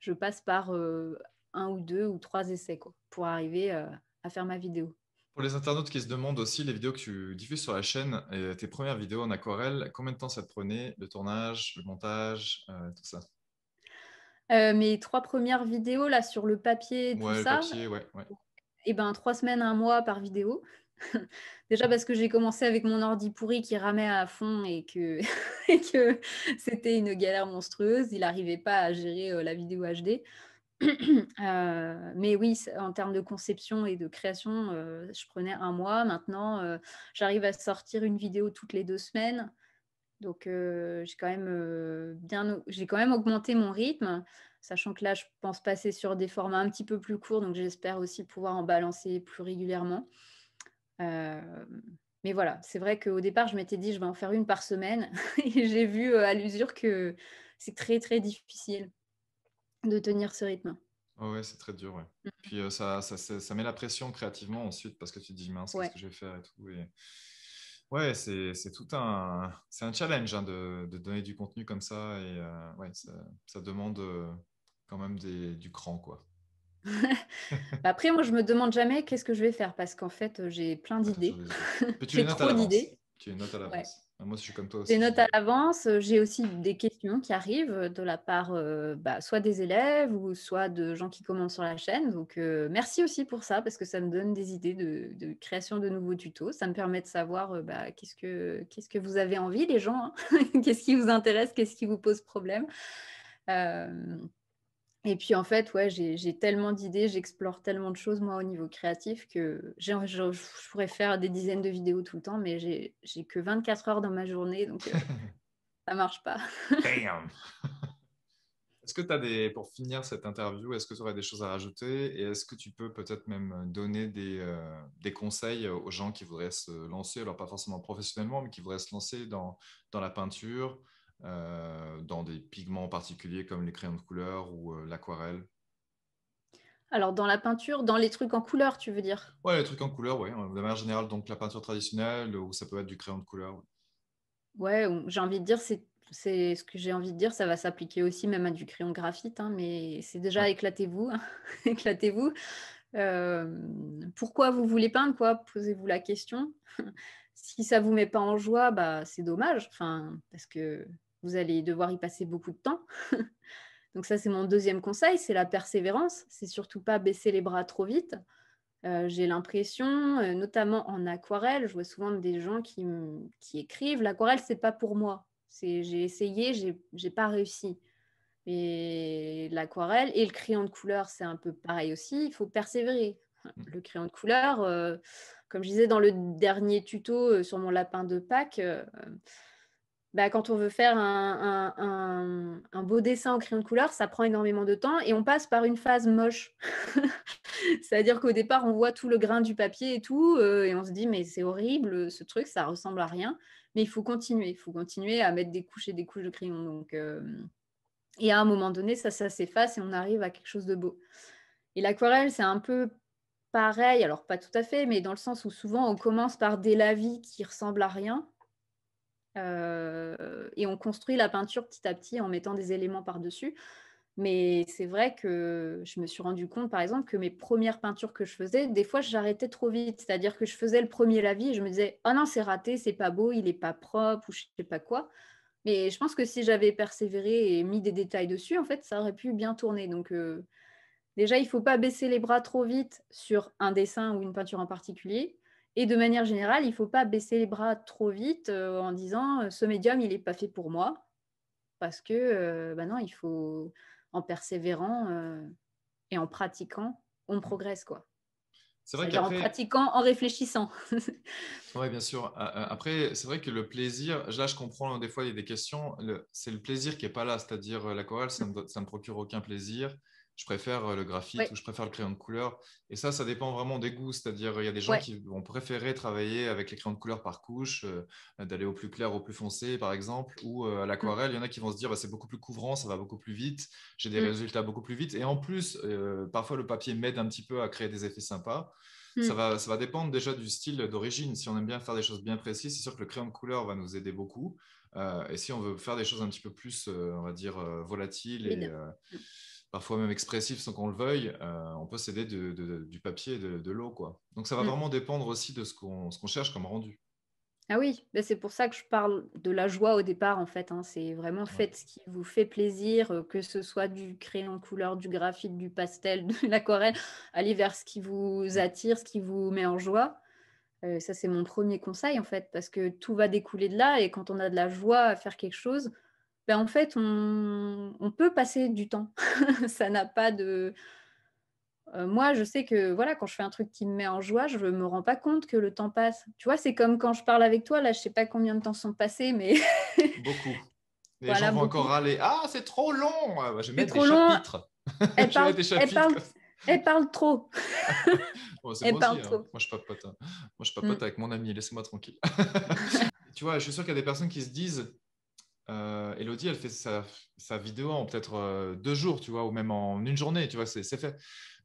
je passe par euh, un ou deux ou trois essais pour arriver euh, à faire ma vidéo. Pour les internautes qui se demandent aussi les vidéos que tu diffuses sur la chaîne et tes premières vidéos en aquarelle, combien de temps ça te prenait Le tournage, le montage, euh, tout ça Mes trois premières vidéos là sur le papier, tout ça. Et eh ben trois semaines, un mois par vidéo. Déjà parce que j'ai commencé avec mon ordi pourri qui ramait à fond et que, c'était une galère monstrueuse. Il n'arrivait pas à gérer euh, la vidéo HD. Euh, mais oui, en termes de conception et de création, euh, je prenais un mois. Maintenant, j'arrive à sortir une vidéo toutes les deux semaines. Donc, j'ai quand, même, j'ai quand même augmenté mon rythme, sachant que là, je pense passer sur des formats un petit peu plus courts. Donc, j'espère aussi pouvoir en balancer plus régulièrement. Euh, mais voilà, c'est vrai qu'au départ, je m'étais dit, je vais en faire une par semaine. et j'ai vu euh, à l'usure que c'est très, très difficile de tenir ce rythme. Oh ouais, c'est très dur. Ouais. Mm. Puis euh, ça, ça, ça, met la pression créativement ensuite parce que tu te dis, mince, qu'est-ce que je vais faire et tout. Ouais, c'est tout un, c'est un challenge hein, de, de, donner du contenu comme ça. Et ça, demande quand même du cran, quoi. Bah, après, moi, je me demande jamais qu'est-ce que je vais faire parce qu'en fait, j'ai plein d'idées. j'ai trop d'idées. Tu notes à l'avance. Ah, moi, je suis comme toi aussi. notes à l'avance. J'ai aussi des questions qui arrivent de la part euh, bah, soit des élèves ou soit de gens qui commentent sur la chaîne. Donc, euh, merci aussi pour ça parce que ça me donne des idées de, création de nouveaux tutos. Ça me permet de savoir euh, bah, qu'est-ce que que vous avez envie, les gens. Hein. qu'est-ce qui vous intéresse Qu'est-ce qui vous pose problème et puis en fait, ouais, j'ai tellement d'idées, j'explore tellement de choses moi au niveau créatif que je, pourrais faire des dizaines de vidéos tout le temps, mais j'ai que 24 heures dans ma journée, donc ça euh, ça marche pas. Damn. Est-ce que tu as des, pour finir cette interview, est-ce que tu aurais des choses à rajouter et est-ce que tu peux peut-être même donner euh, des, conseils aux gens qui voudraient se lancer, alors pas forcément professionnellement, mais qui voudraient se lancer dans la peinture, euh, dans des pigments particuliers comme les crayons de couleur ou euh, l'aquarelle alors, dans la peinture, dans les trucs en couleur, tu veux dire Ouais, les trucs en couleur, oui. De manière générale, donc la peinture traditionnelle, ou ça peut être du crayon de couleur. Ouais, j'ai envie de dire, c'est, ce que j'ai envie de dire, ça va s'appliquer aussi même à du crayon graphite, hein, mais c'est déjà éclatez-vous, hein, éclatez-vous. Euh, pourquoi vous voulez peindre, quoi Posez-vous la question. si ça vous met pas en joie, bah, c'est dommage, enfin, parce que vous allez devoir y passer beaucoup de temps. Donc ça, c'est mon deuxième conseil, c'est la persévérance. C'est surtout pas baisser les bras trop vite. Euh, j'ai l'impression, euh, notamment en aquarelle, je vois souvent des gens qui, qui écrivent l'aquarelle, c'est pas pour moi. J'ai essayé, j'ai pas réussi. Et l'aquarelle et le crayon de couleur, c'est un peu pareil aussi. Il faut persévérer. Mmh. Le crayon de couleur, euh, comme je disais dans le dernier tuto sur mon lapin de Pâques, bah, quand on veut faire un, beau dessin au crayon de couleur, ça prend énormément de temps et on passe par une phase moche. C'est-à-dire qu'au départ, on voit tout le grain du papier et tout, euh, et on se dit, mais c'est horrible, ce truc, ça ressemble à rien. Mais il faut continuer, il faut continuer à mettre des couches et des couches de crayon. Donc, euh, Et à un moment donné, ça, s'efface et on arrive à quelque chose de beau. Et l'aquarelle, c'est un peu pareil, alors pas tout à fait, mais dans le sens où souvent on commence par des lavis qui ressemblent à rien euh, et on construit la peinture petit à petit en mettant des éléments par-dessus. Mais c'est vrai que je me suis rendu compte, par exemple, que mes premières peintures que je faisais, des fois, j'arrêtais trop vite. C'est-à-dire que je faisais le premier lavis et je me disais, oh non, c'est raté, c'est pas beau, il est pas propre ou je sais pas quoi. Mais je pense que si j'avais persévéré et mis des détails dessus, en fait, ça aurait pu bien tourner. Donc, euh, déjà, il faut pas baisser les bras trop vite sur un dessin ou une peinture en particulier. Et de manière générale, il ne faut pas baisser les bras trop vite euh, en disant euh, ce médium, il n'est pas fait pour moi. Parce que, euh, bah non, il faut, en persévérant et en pratiquant, on mmh. progresse, quoi. C'est vrai en pratiquant, en réfléchissant. oui, bien sûr. Après, c'est vrai que le plaisir, là, je comprends hein, des fois, il y a des questions, c'est le plaisir qui n'est pas là, c'est-à-dire la chorale, ça ne procure aucun plaisir je préfère euh, le graphite ou je préfère le crayon de couleur. Et ça, ça dépend vraiment des goûts. C'est-à-dire, il y a des gens qui vont préférer travailler avec les crayons de couleur par couche, euh, d'aller au plus clair, au plus foncé, par exemple, ou euh, à mm. l'aquarelle. Il y en a qui vont se dire, bah, c'est beaucoup plus couvrant, ça va beaucoup plus vite, j'ai des mm. résultats beaucoup plus vite. Et en plus, parfois, le papier m'aide un petit peu à créer des effets sympas. Mm. Ça, va, ça va dépendre déjà du style d'origine. Si on aime bien faire des choses bien précises, c'est sûr que le crayon de couleur va nous aider beaucoup. et si on veut faire des choses un petit peu plus, on va dire, volatiles et parfois même expressif sans qu'on le veuille, euh, on peut s'aider du papier et de, l'eau. quoi. Donc ça va mm. vraiment dépendre aussi de ce qu'on cherche comme rendu. Ah oui, ben c'est pour ça que je parle de la joie au départ en fait. Hein. C'est vraiment faites ce qui vous fait plaisir, euh, que ce soit du crayon couleur, du graphite, du pastel, de l'aquarelle. Allez vers ce qui vous mm. attire, ce qui vous met en joie. Euh, ça c'est mon premier conseil en fait, parce que tout va découler de là et quand on a de la joie à faire quelque chose, ben, en fait, on, peut passer du temps. ça n'a pas de. Euh, moi, je sais que voilà, quand je fais un truc qui me met en joie, je ne me rends pas compte que le temps passe. Tu vois, c'est comme quand je parle avec toi, là, je ne sais pas combien de temps sont passés, mais. beaucoup. Les j'en gens encore râler. Ah, c'est trop long ah, bah, Je vais mettre des chapitres. Elle parle, des chapitres. Elle parle, elle parle trop. elle moi parle hein. trop. Moi, je ne Hein. Moi, mm. avec mon ami. laisse moi tranquille. tu vois, je suis sûr qu'il y a des personnes qui se disent euh, Elodie, elle fait sa, vidéo en peut-être euh, deux jours, tu vois, ou même en une journée, tu vois, c'est fait.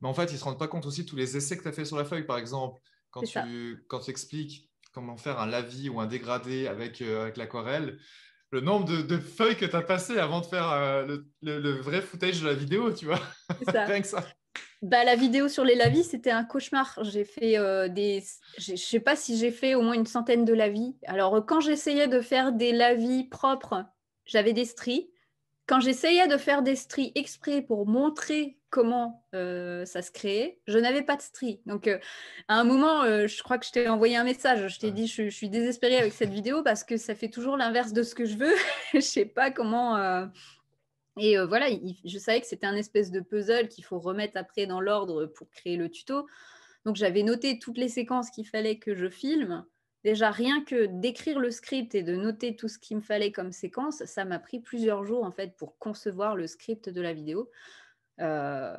Mais en fait, ils se rendent pas compte aussi de tous les essais que tu as fait sur la feuille, par exemple, quand tu, expliques comment faire un lavis ou un dégradé avec, euh, l'aquarelle, le nombre de, feuilles que tu as passées avant de faire le, vrai footage de la vidéo, tu vois. Ça. Rien que ça. Bah, la vidéo sur les lavis, c'était un cauchemar. J'ai fait des. Je sais pas si j'ai fait au moins une centaine de lavis. Alors, quand j'essayais de faire des lavis propres j'avais des stries. Quand j'essayais de faire des stries exprès pour montrer comment euh, ça se créait, je n'avais pas de stries. Donc, euh, à un moment, euh, je crois que je t'ai envoyé un message. Je t'ai dit, je, suis désespérée avec cette vidéo parce que ça fait toujours l'inverse de ce que je veux. je sais pas comment. Et voilà, je savais que c'était un espèce de puzzle qu'il faut remettre après dans l'ordre pour créer le tuto. Donc, j'avais noté toutes les séquences qu'il fallait que je filme. Déjà, rien que d'écrire le script et de noter tout ce qu'il me fallait comme séquence, ça m'a pris plusieurs jours en fait pour concevoir le script de la vidéo. Euh,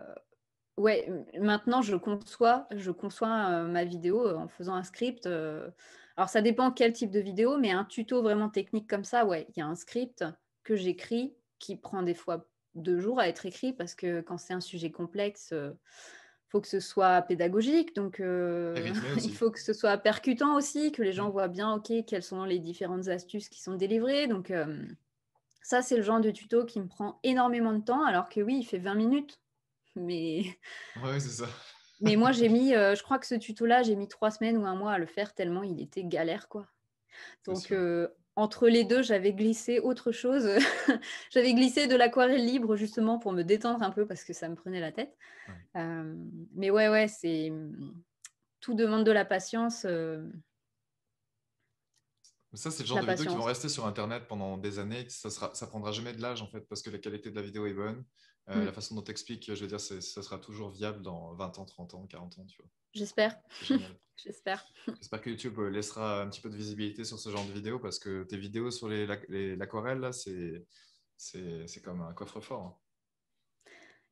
ouais, maintenant je conçois, je conçois euh, ma vidéo euh, en faisant un script. alors ça dépend quel type de vidéo, mais un tuto vraiment technique comme ça, ouais, il y a un script que j'écris qui prend des fois deux jours à être écrit parce que quand c'est un sujet complexe que ce soit pédagogique, donc euh, il faut que ce soit percutant aussi, que les gens mm. voient bien, ok, quelles sont les différentes astuces qui sont délivrées. Donc euh, ça, c'est le genre de tuto qui me prend énormément de temps, alors que oui, il fait 20 minutes. Mais... mais moi, j'ai mis, euh, je crois que ce tuto-là, j'ai mis trois semaines ou un mois à le faire tellement il était galère, quoi. Donc entre les deux, j'avais glissé autre chose. j'avais glissé de l'aquarelle libre justement pour me détendre un peu parce que ça me prenait la tête. Euh, mais ouais, ouais, c'est mm, tout demande de la patience. Euh. Ça, c'est le genre de vidéos qui vont rester sur Internet pendant des années. Ça ne ça prendra jamais de l'âge en fait parce que la qualité de la vidéo est bonne, euh, mm. La façon dont tu expliques, je veux dire, ça sera toujours viable dans 20 ans, 30 ans, 40 ans, tu vois. J'espère. J'espère. J'espère que YouTube euh, laissera un petit peu de visibilité sur ce genre de vidéos parce que tes vidéos sur l'aquarelle, là, c'est comme un coffre-fort. Hein.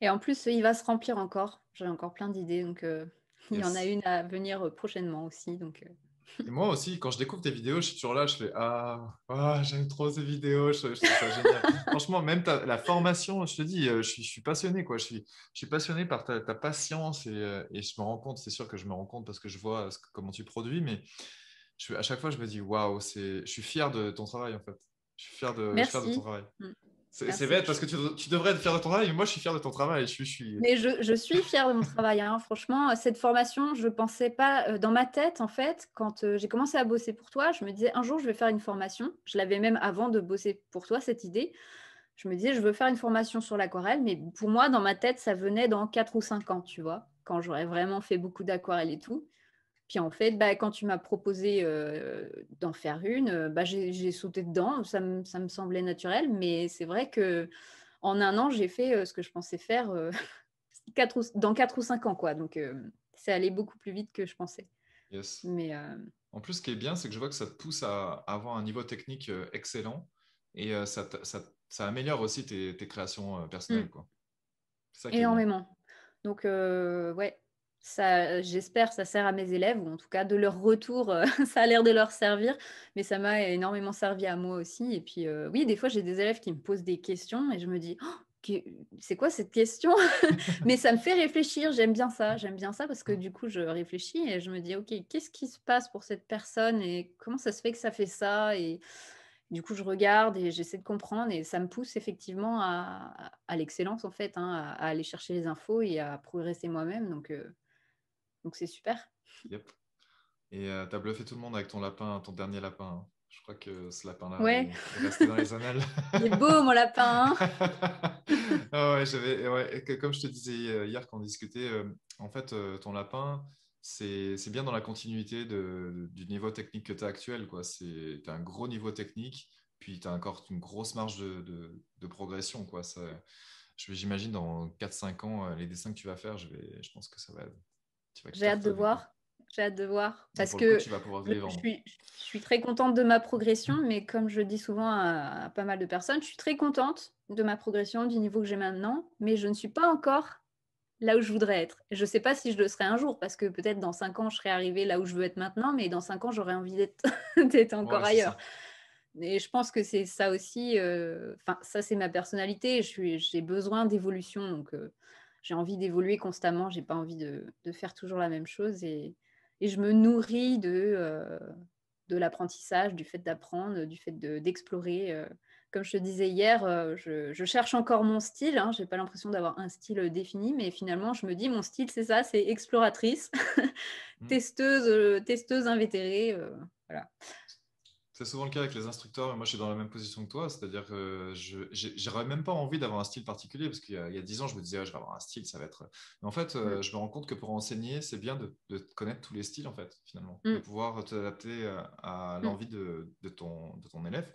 Et en plus, il va se remplir encore. J'ai encore plein d'idées, donc euh, il y en a une à venir prochainement aussi. Donc, moi aussi, quand je découvre tes vidéos, je suis toujours là, je fais Ah, ah j'aime trop ces vidéos, je, ça génial. Franchement, même ta, la formation, je te dis, euh, je suis, passionné, quoi. Je suis, je suis passionné par ta, patience et, euh, et, je me rends compte, c'est sûr que je me rends compte parce que je vois comment tu produis, mais à chaque fois, je me dis Waouh, je suis fier de ton travail, en fait. Je suis fier de, Fier de ton travail. Mm. C'est bête parce que tu, devrais être fier de ton travail, mais moi je suis fier de ton travail. Je suis, je Mais je, suis fier de mon travail, hein. franchement. Cette formation, je ne pensais pas euh, dans ma tête, en fait, quand euh, j'ai commencé à bosser pour toi, je me disais un jour je vais faire une formation. Je l'avais même avant de bosser pour toi, cette idée. Je me disais je veux faire une formation sur l'aquarelle, mais pour moi, dans ma tête, ça venait dans 4 ou 5 ans, tu vois, quand j'aurais vraiment fait beaucoup d'aquarelle et tout. Puis en fait, bah, quand tu m'as proposé d'en faire une, bah, j'ai sauté dedans. Ça, me semblait naturel, mais c'est vrai que en un an, j'ai fait ce que je pensais faire dans quatre ou, dans 4 ou 5 ans. Quoi. Donc, c'est allait beaucoup plus vite que je pensais. Mais, En plus, ce qui est bien, c'est que je vois que ça te pousse à avoir un niveau technique excellent et ça, améliore aussi tes, créations personnelles. Mmh. Énormément. Donc, ouais, ça, j'espère, ça sert à mes élèves, ou en tout cas de leur retour, euh, ça a l'air de leur servir, mais ça m'a énormément servi à moi aussi. Et puis, euh, oui, des fois, j'ai des élèves qui me posent des questions et je me dis, «Oh, c'est quoi cette question Mais ça me fait réfléchir, j'aime bien ça, j'aime bien ça parce que du coup, je réfléchis et je me dis, OK, qu'est-ce qui se passe pour cette personne et comment ça se fait que ça fait ça et... Du coup, je regarde et j'essaie de comprendre et ça me pousse effectivement à, l'excellence en fait, hein, à, aller chercher les infos et à progresser moi-même. Donc, euh, donc c'est super. Yep. Et euh, tu as bluffé tout le monde avec ton lapin, ton dernier lapin. Hein. Je crois que ce lapin-là est resté dans les annales. Il est beau, mon lapin. Hein. Ah ouais, comme je te disais euh, hier quand on discutait, euh, en fait, ton lapin, c'est bien dans la continuité du niveau technique que tu as actuel. Tu as un gros niveau technique, puis tu as encore une grosse marge de, de, progression. Quoi. Ça, J'imagine dans 4-5 ans, les dessins que tu vas faire, je, vais, je pense que ça va j'ai hâte de voir. J'ai hâte de voir. Parce que Je, suis, très contente de ma progression, mais comme je dis souvent à, pas mal de personnes, je suis très contente de ma progression, du niveau que j'ai maintenant, mais je ne suis pas encore là où je voudrais être. Je ne sais pas si je le serai un jour, parce que peut-être dans cinq ans, je serai arrivée là où je veux être maintenant, mais dans cinq ans, j'aurais envie d'être encore ailleurs. Et je pense que c'est ça aussi, euh, enfin ça c'est ma personnalité, j'ai besoin d'évolution. Donc euh, j'ai envie d'évoluer constamment, j'ai pas envie de, faire toujours la même chose et, je me nourris de, euh, de l'apprentissage, du fait d'apprendre, du fait d'explorer. Euh. comme je te disais hier, euh, je, cherche encore mon style. Hein, je n'ai pas l'impression d'avoir un style défini, mais finalement, je me dis, mon style, c'est ça, c'est exploratrice, testeuse, mmh. testeuse invétérée. voilà. C'est souvent le cas avec les instructeurs. Moi, je suis dans la même position que toi, c'est-à-dire que je n'aurais même pas envie d'avoir un style particulier, parce qu'il y a dix ans, je me disais, je vais avoir un style, ça va être. Mais en fait, euh, mm. je me rends compte que pour enseigner, c'est bien de, connaître tous les styles, en fait, finalement, mm. de pouvoir t'adapter à, mm. l'envie de, ton, élève,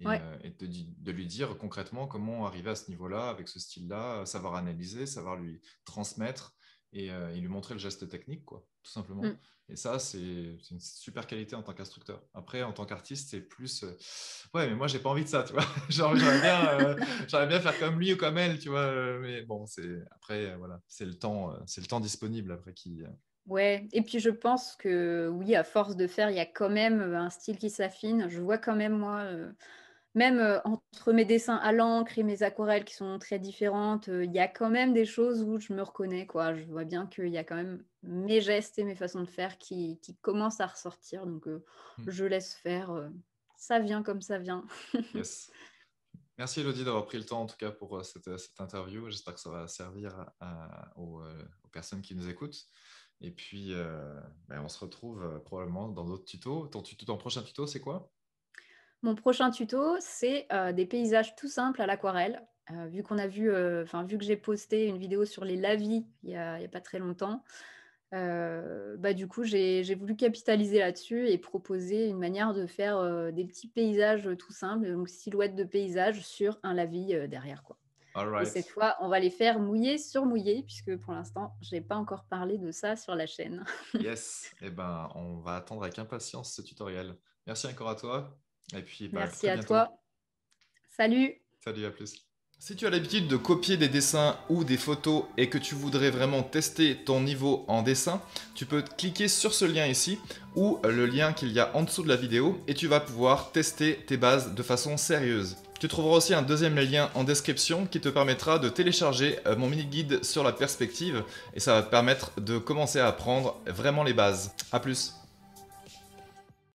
Et, euh, de, lui dire concrètement comment arriver à ce niveau-là, avec ce style-là, savoir analyser, savoir lui transmettre euh, et, lui montrer le geste technique, quoi, tout simplement. Mm. Et ça, c'est une super qualité en tant qu'instructeur. Après, en tant qu'artiste, c'est plus. Euh, ouais, mais moi, j'ai pas envie de ça, tu vois. J'aimerais bien, euh, bien, faire comme lui ou comme elle, tu vois. Mais bon, c'est après, voilà, c'est le temps, c'est le temps disponible après qui. Ouais, et puis je pense que oui, à force de faire, il y a quand même un style qui s'affine. Je vois quand même moi même euh, entre mes dessins à l'encre et mes aquarelles qui sont très différentes, euh, il y a quand même des choses où je me reconnais. Quoi. Je vois bien qu'il y a quand même mes gestes et mes façons de faire qui, commencent à ressortir. Donc, euh, hmm. je laisse faire. ça vient comme ça vient. Merci Elodie d'avoir pris le temps en tout cas pour cette, interview. J'espère que ça va servir aux, personnes qui nous écoutent. Et puis, ben, on se retrouve probablement dans d'autres tutos. ton prochain tuto, c'est quoi mon prochain tuto, c'est euh, des paysages tout simples à l'aquarelle. Euh, vu qu'on a vu, euh, enfin vu que j'ai posté une vidéo sur les lavis il n'y a, pas très longtemps, bah, du coup j'ai voulu capitaliser là-dessus et proposer une manière de faire des petits paysages tout simples, donc silhouettes de paysages sur un lavis derrière quoi. cette fois, on va les faire mouiller sur mouiller, puisque pour l'instant, je n'ai pas encore parlé de ça sur la chaîne. yes, eh ben, on va attendre avec impatience ce tutoriel. Merci encore à toi. Bah, Merci à, toi. Salut. Salut, à plus. Si tu as l'habitude de copier des dessins ou des photos et que tu voudrais vraiment tester ton niveau en dessin, tu peux cliquer sur ce lien ici ou le lien qu'il y a en dessous de la vidéo et tu vas pouvoir tester tes bases de façon sérieuse. Tu trouveras aussi un deuxième lien en description qui te permettra de télécharger euh, mon mini-guide sur la perspective et ça va te permettre de commencer à apprendre vraiment les bases. A plus